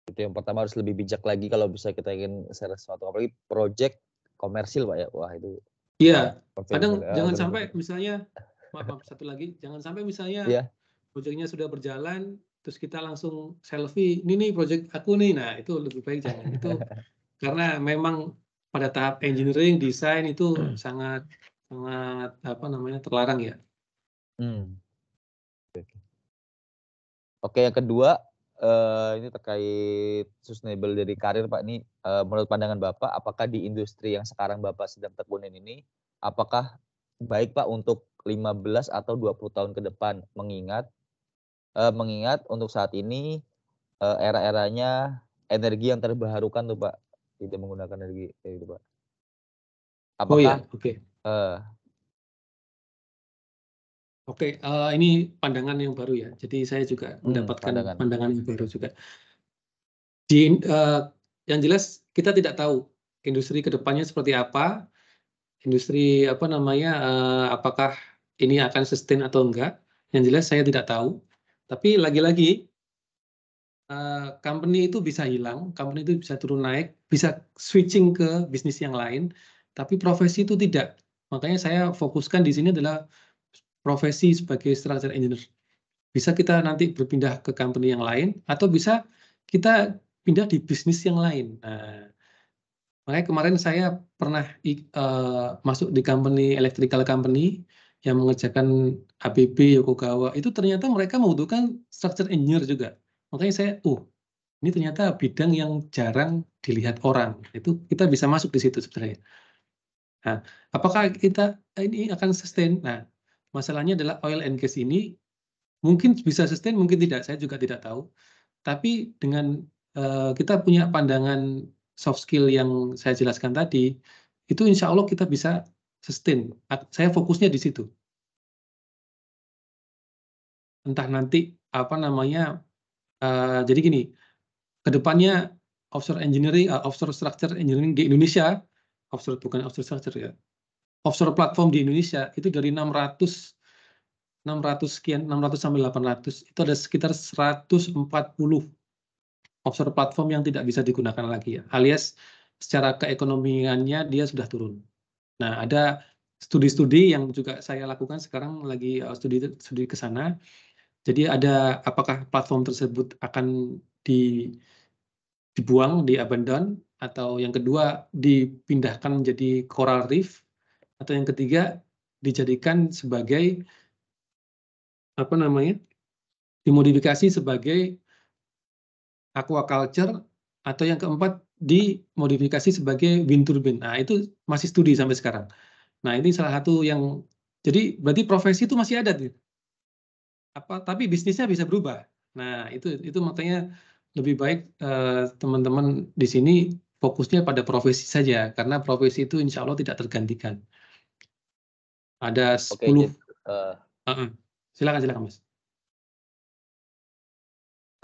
Itu yang pertama harus lebih bijak lagi kalau bisa kita ingin share sesuatu apalagi project komersil Pak ya. Wah, itu Iya. Kadang gitu ya, jangan sampai misalnya maaf, maaf satu lagi, jangan sampai misalnya yeah. projectnya sudah berjalan terus kita langsung selfie ini nih project aku nih nah itu lebih baik jangan [LAUGHS] itu karena memang pada tahap engineering desain itu hmm. sangat sangat apa namanya terlarang ya. Hmm. Oke yang kedua uh, ini terkait sustainable dari karir Pak ini uh, menurut pandangan Bapak apakah di industri yang sekarang Bapak sedang tekunin ini apakah baik Pak untuk 15 atau 20 tahun ke depan mengingat uh, mengingat untuk saat ini uh, era-eranya energi yang terbarukan tuh Pak, tidak menggunakan energi kayak gitu Pak. Apakah, oh iya, oke. Okay. Uh, eh, Oke, okay, uh, ini pandangan yang baru ya. Jadi saya juga hmm, mendapatkan pandangan. pandangan yang baru juga. Di uh, yang jelas kita tidak tahu industri kedepannya seperti apa, industri apa namanya, uh, apakah ini akan sustain atau enggak. Yang jelas saya tidak tahu. Tapi lagi-lagi uh, company itu bisa hilang, company itu bisa turun naik, bisa switching ke bisnis yang lain, tapi profesi itu tidak. Makanya saya fokuskan di sini adalah profesi sebagai structure engineer. Bisa kita nanti berpindah ke company yang lain atau bisa kita pindah di bisnis yang lain. Nah, makanya kemarin saya pernah uh, masuk di company electrical company yang mengerjakan ABB Yokogawa itu ternyata mereka membutuhkan structure engineer juga. Makanya saya, uh, ini ternyata bidang yang jarang dilihat orang. Itu kita bisa masuk di situ sebenarnya. Nah, apakah kita ini akan sustain? Nah, masalahnya adalah oil and gas ini mungkin bisa sustain, mungkin tidak. Saya juga tidak tahu. Tapi dengan uh, kita punya pandangan soft skill yang saya jelaskan tadi, itu insya Allah kita bisa sustain. Saya fokusnya di situ. Entah nanti apa namanya. Uh, jadi gini, kedepannya offshore engineering, uh, offshore structure engineering di Indonesia, offshore bukan offshore structure ya, offshore platform di Indonesia itu dari 600 600 sekian, 600 sampai 800 itu ada sekitar 140 offshore platform yang tidak bisa digunakan lagi ya, alias secara keekonomiannya dia sudah turun. Nah, ada studi-studi yang juga saya lakukan sekarang lagi uh, studi studi ke sana. Jadi ada apakah platform tersebut akan di dibuang, di abandon atau yang kedua dipindahkan menjadi coral reef atau yang ketiga dijadikan sebagai apa namanya? dimodifikasi sebagai aquaculture atau yang keempat dimodifikasi sebagai wind turbine. Nah, itu masih studi sampai sekarang. Nah, ini salah satu yang jadi berarti profesi itu masih ada gitu. apa tapi bisnisnya bisa berubah. Nah, itu itu makanya lebih baik eh, teman-teman uh, di sini fokusnya pada profesi saja karena profesi itu insya Allah tidak tergantikan. Ada 10 Oke, uh, uh -uh. silakan silakan Mas.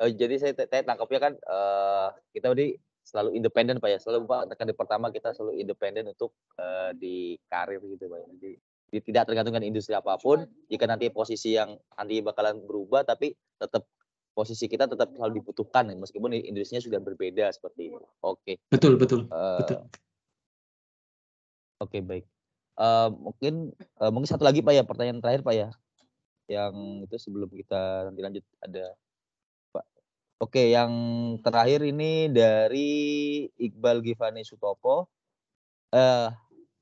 Eh, jadi saya, saya tangkapnya kan uh, kita tadi selalu independen pak ya selalu pak tekan di pertama kita selalu independen untuk uh, di karir gitu pak ya jadi tidak tergantung dengan industri apapun jika nanti posisi yang nanti bakalan berubah tapi tetap posisi kita tetap selalu dibutuhkan meskipun industrinya sudah berbeda seperti itu oke okay. betul betul uh, betul oke okay, baik uh, mungkin uh, mungkin satu lagi pak ya pertanyaan terakhir pak ya yang itu sebelum kita nanti lanjut ada Oke, yang terakhir ini dari Iqbal Givani Sutopo. Eh,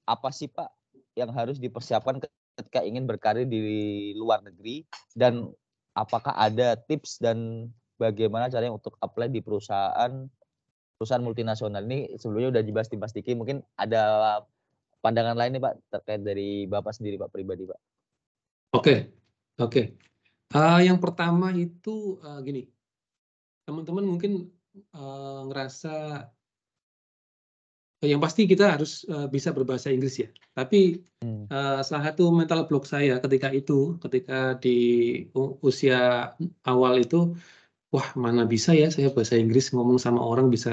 apa sih Pak yang harus dipersiapkan ketika ingin berkarir di luar negeri dan apakah ada tips dan bagaimana caranya untuk apply di perusahaan perusahaan multinasional ini sebelumnya udah dibahas di Mas Diki mungkin ada pandangan lain nih Pak terkait dari Bapak sendiri Pak pribadi Pak. Oke. Oke. Uh, yang pertama itu uh, gini, teman-teman mungkin uh, ngerasa yang pasti kita harus uh, bisa berbahasa Inggris ya. Tapi hmm. uh, salah satu mental block saya ketika itu, ketika di usia awal itu, wah mana bisa ya saya bahasa Inggris ngomong sama orang bisa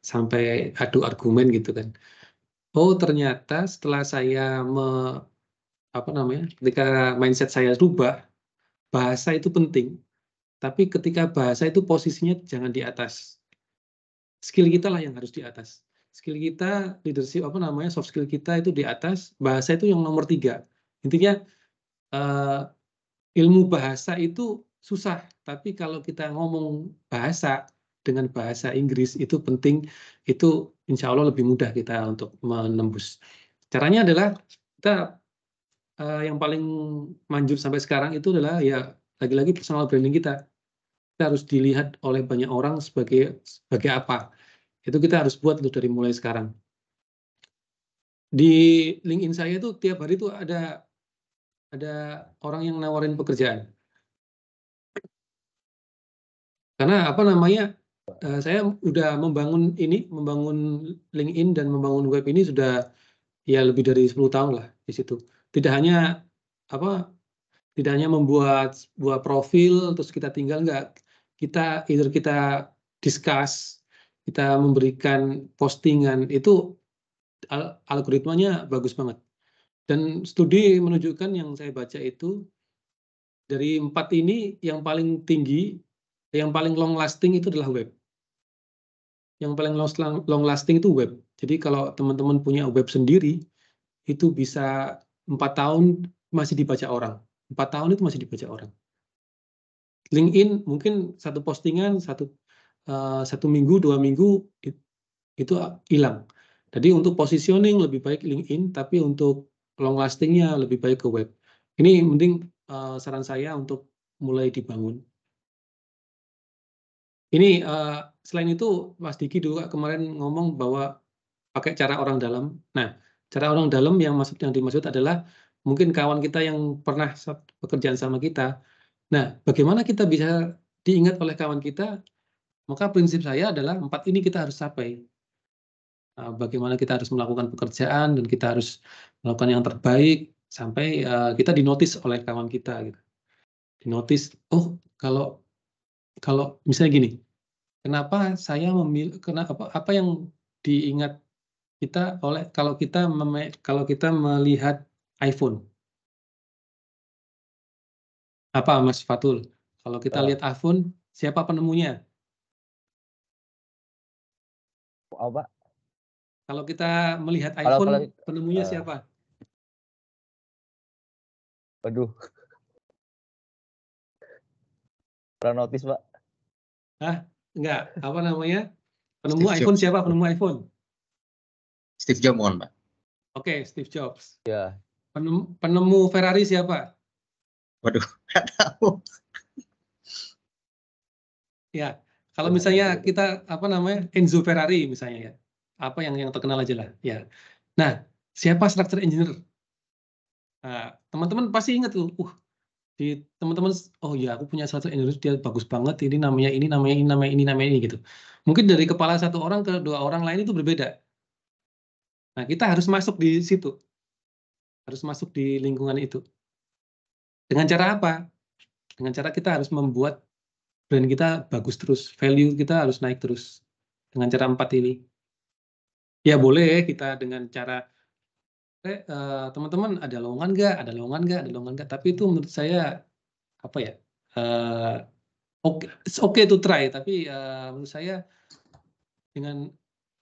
sampai adu argumen gitu kan. Oh ternyata setelah saya me, apa namanya, ketika mindset saya rubah, bahasa itu penting. Tapi ketika bahasa itu posisinya jangan di atas. Skill kita lah yang harus di atas. Skill kita, leadership apa namanya, soft skill kita itu di atas. Bahasa itu yang nomor tiga. Intinya uh, ilmu bahasa itu susah. Tapi kalau kita ngomong bahasa dengan bahasa Inggris itu penting. Itu insya Allah lebih mudah kita untuk menembus. Caranya adalah kita uh, yang paling manjur sampai sekarang itu adalah ya lagi-lagi personal branding kita. Kita harus dilihat oleh banyak orang sebagai sebagai apa. Itu kita harus buat loh dari mulai sekarang. Di LinkedIn saya itu tiap hari itu ada ada orang yang nawarin pekerjaan. Karena apa namanya? Eh, saya udah membangun ini, membangun LinkedIn dan membangun web ini sudah ya lebih dari 10 tahun lah di situ. Tidak hanya apa tidak hanya membuat sebuah profil terus kita tinggal nggak kita either kita discuss, kita memberikan postingan itu algoritmanya bagus banget. Dan studi menunjukkan yang saya baca itu dari empat ini yang paling tinggi, yang paling long lasting itu adalah web. Yang paling long lasting itu web. Jadi kalau teman-teman punya web sendiri, itu bisa empat tahun masih dibaca orang. Empat tahun itu masih dibaca orang. LinkedIn mungkin satu postingan satu uh, satu minggu dua minggu itu ah, hilang. Jadi untuk positioning lebih baik LinkedIn, tapi untuk long lastingnya lebih baik ke web. Ini penting uh, eh, saran saya untuk mulai dibangun. Ini uh, selain itu Mas Diki juga kemarin ngomong bahwa pakai cara orang dalam. Nah, cara orang dalam yang maksud yang dimaksud adalah mungkin kawan kita yang pernah pekerjaan sama kita Nah, bagaimana kita bisa diingat oleh kawan kita? Maka prinsip saya adalah empat ini kita harus capai. Nah, bagaimana kita harus melakukan pekerjaan dan kita harus melakukan yang terbaik sampai uh, kita dinotis oleh kawan kita. Gitu. Dinotis, oh kalau kalau misalnya gini, kenapa saya memilih kenapa apa yang diingat kita oleh kalau kita kalau kita melihat iPhone apa Mas Fatul? Kalau kita eh. lihat iPhone siapa penemunya? Apa? Kalau kita melihat iPhone, kalau, kalau, penemunya uh, siapa? Aduh. Pernah notice, Pak? Hah? Enggak. Apa namanya? Penemu Steve iPhone Jobs. siapa? Penemu iPhone? Steve Jobs, Pak. Oke, okay, Steve Jobs. Ya. Penemu, penemu Ferrari siapa? Waduh, [LAUGHS] nggak tahu. Ya, kalau misalnya kita apa namanya Enzo Ferrari misalnya ya, apa yang yang terkenal aja lah. Ya, nah siapa struktur engineer? teman nah, teman-teman pasti ingat tuh, uh, di teman-teman, oh ya aku punya satu engineer dia bagus banget. Ini namanya ini namanya ini namanya ini namanya ini gitu. Mungkin dari kepala satu orang ke dua orang lain itu berbeda. Nah kita harus masuk di situ, harus masuk di lingkungan itu. Dengan cara apa? Dengan cara kita harus membuat brand kita bagus terus, value kita harus naik terus dengan cara empat ini. Ya boleh kita dengan cara eh, eh, teman-teman ada lowongan nggak, ada lowongan nggak, ada lowongan nggak. Tapi itu menurut saya apa ya? Uh, eh, Oke, okay, okay to try, tapi uh, menurut saya dengan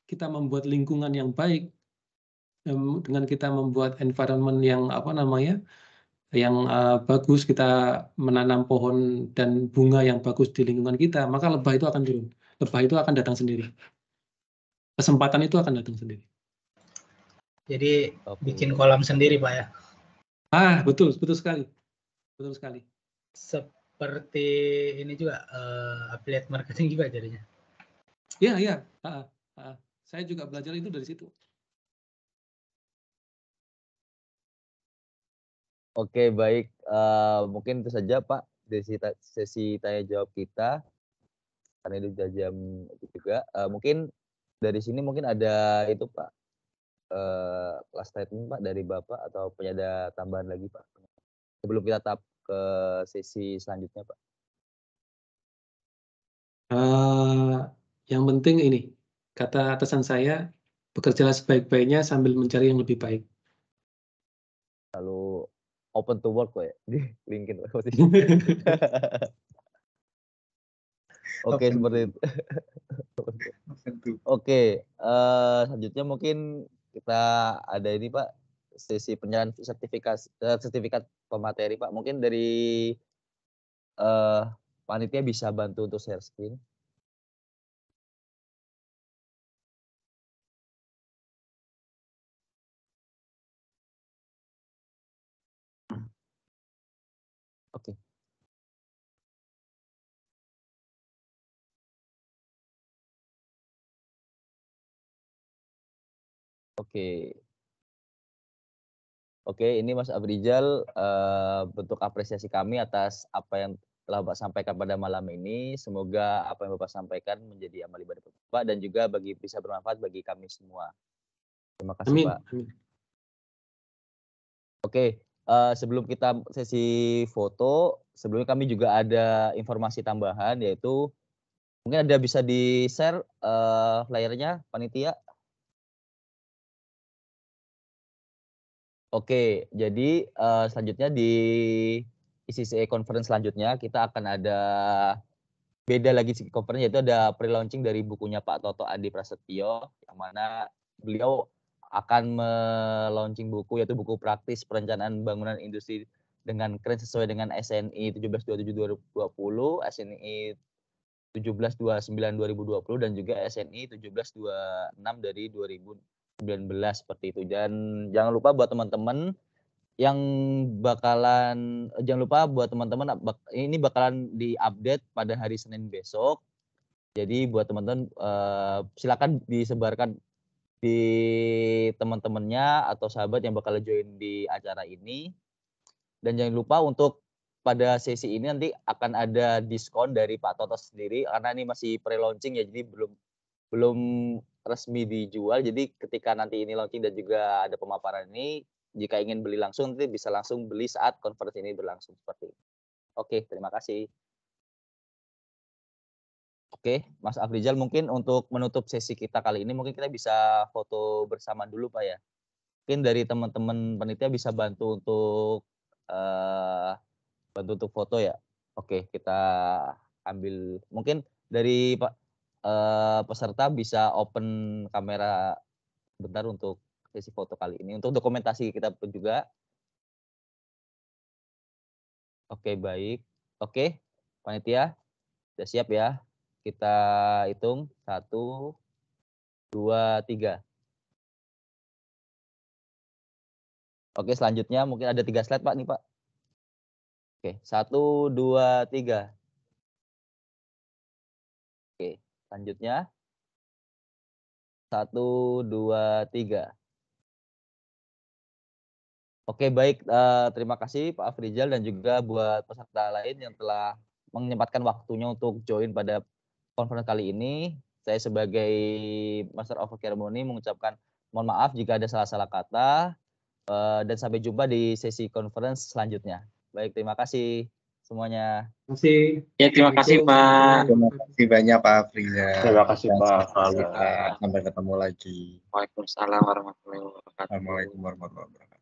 kita membuat lingkungan yang baik, dengan kita membuat environment yang apa namanya, yang uh, bagus, kita menanam pohon dan bunga yang bagus di lingkungan kita, maka lebah itu akan turun. Lebah itu akan datang sendiri. Kesempatan itu akan datang sendiri. Jadi bikin kolam sendiri, Pak ya? Ah, betul, betul sekali. Betul sekali. Seperti ini juga uh, affiliate marketing juga jadinya. Iya, iya. Uh, uh, saya juga belajar itu dari situ. Oke, baik. Uh, mungkin itu saja, Pak, dari sesi tanya jawab kita. Karena itu sudah jam itu juga. Uh, mungkin dari sini mungkin ada itu, Pak. Uh, last statement, Pak, dari Bapak atau punya ada tambahan lagi, Pak? Sebelum kita tap ke sesi selanjutnya, Pak. Uh, yang penting ini, kata atasan saya, bekerjalah sebaik-baiknya sambil mencari yang lebih baik. Lalu open to work kok ya [LAUGHS] di LinkedIn [LAUGHS] Oke okay, seperti itu. Oke okay, uh, eh, selanjutnya mungkin kita ada ini Pak sesi penyerahan sertifikat eh, sertifikat pemateri Pak mungkin dari uh, panitia bisa bantu untuk share screen. Oke. Oke, ini Mas Abrijal uh, bentuk apresiasi kami atas apa yang telah Bapak sampaikan pada malam ini. Semoga apa yang Bapak sampaikan menjadi amal ibadah Bapak dan juga bagi bisa bermanfaat bagi kami semua. Terima kasih, Amin. Pak. Oke, uh, sebelum kita sesi foto, sebelumnya kami juga ada informasi tambahan yaitu mungkin ada bisa di-share uh, layarnya panitia Oke, jadi uh, selanjutnya di ICCA e conference selanjutnya kita akan ada beda lagi sih conference yaitu ada pre-launching dari bukunya Pak Toto Andi Prasetyo yang mana beliau akan melaunching buku yaitu buku praktis perencanaan bangunan industri dengan keren sesuai dengan SNI 1727 2020, SNI 1729 2020 dan juga SNI 1726 dari 2000 19 seperti itu. Dan jangan lupa buat teman-teman yang bakalan eh, jangan lupa buat teman-teman ini bakalan diupdate pada hari Senin besok. Jadi buat teman-teman uh, silakan disebarkan di teman-temannya atau sahabat yang bakal join di acara ini. Dan jangan lupa untuk pada sesi ini nanti akan ada diskon dari Pak Toto sendiri karena ini masih pre-launching ya jadi belum belum resmi dijual. Jadi ketika nanti ini launching dan juga ada pemaparan ini, jika ingin beli langsung nanti bisa langsung beli saat konversi ini berlangsung seperti ini. Oke, terima kasih. Oke, Mas Afrizal mungkin untuk menutup sesi kita kali ini mungkin kita bisa foto bersama dulu Pak ya. Mungkin dari teman-teman penitia bisa bantu untuk uh, bantu untuk foto ya. Oke, kita ambil mungkin dari Pak uh, peserta bisa open kamera bentar untuk sesi foto kali ini. Untuk dokumentasi kita pun juga. Oke, baik. Oke, panitia. Sudah siap ya. Kita hitung. Satu, dua, tiga. Oke, selanjutnya mungkin ada tiga slide, Pak. Nih, Pak. Oke, satu, dua, tiga. Selanjutnya. Satu, dua, tiga. Oke, baik. Eh, terima kasih Pak Afrizal dan juga buat peserta lain yang telah menyempatkan waktunya untuk join pada konferensi kali ini. Saya sebagai Master of Ceremony mengucapkan mohon maaf jika ada salah-salah kata. Eh, dan sampai jumpa di sesi konferensi selanjutnya. Baik, terima kasih semuanya. Terima kasih. Ya, terima kasih Pak. Terima kasih banyak Pak Afriza. Terima kasih Pak. sampai ketemu lagi. Waalaikumsalam warahmatullahi wabarakatuh. Waalaikumsalam warahmatullahi wabarakatuh.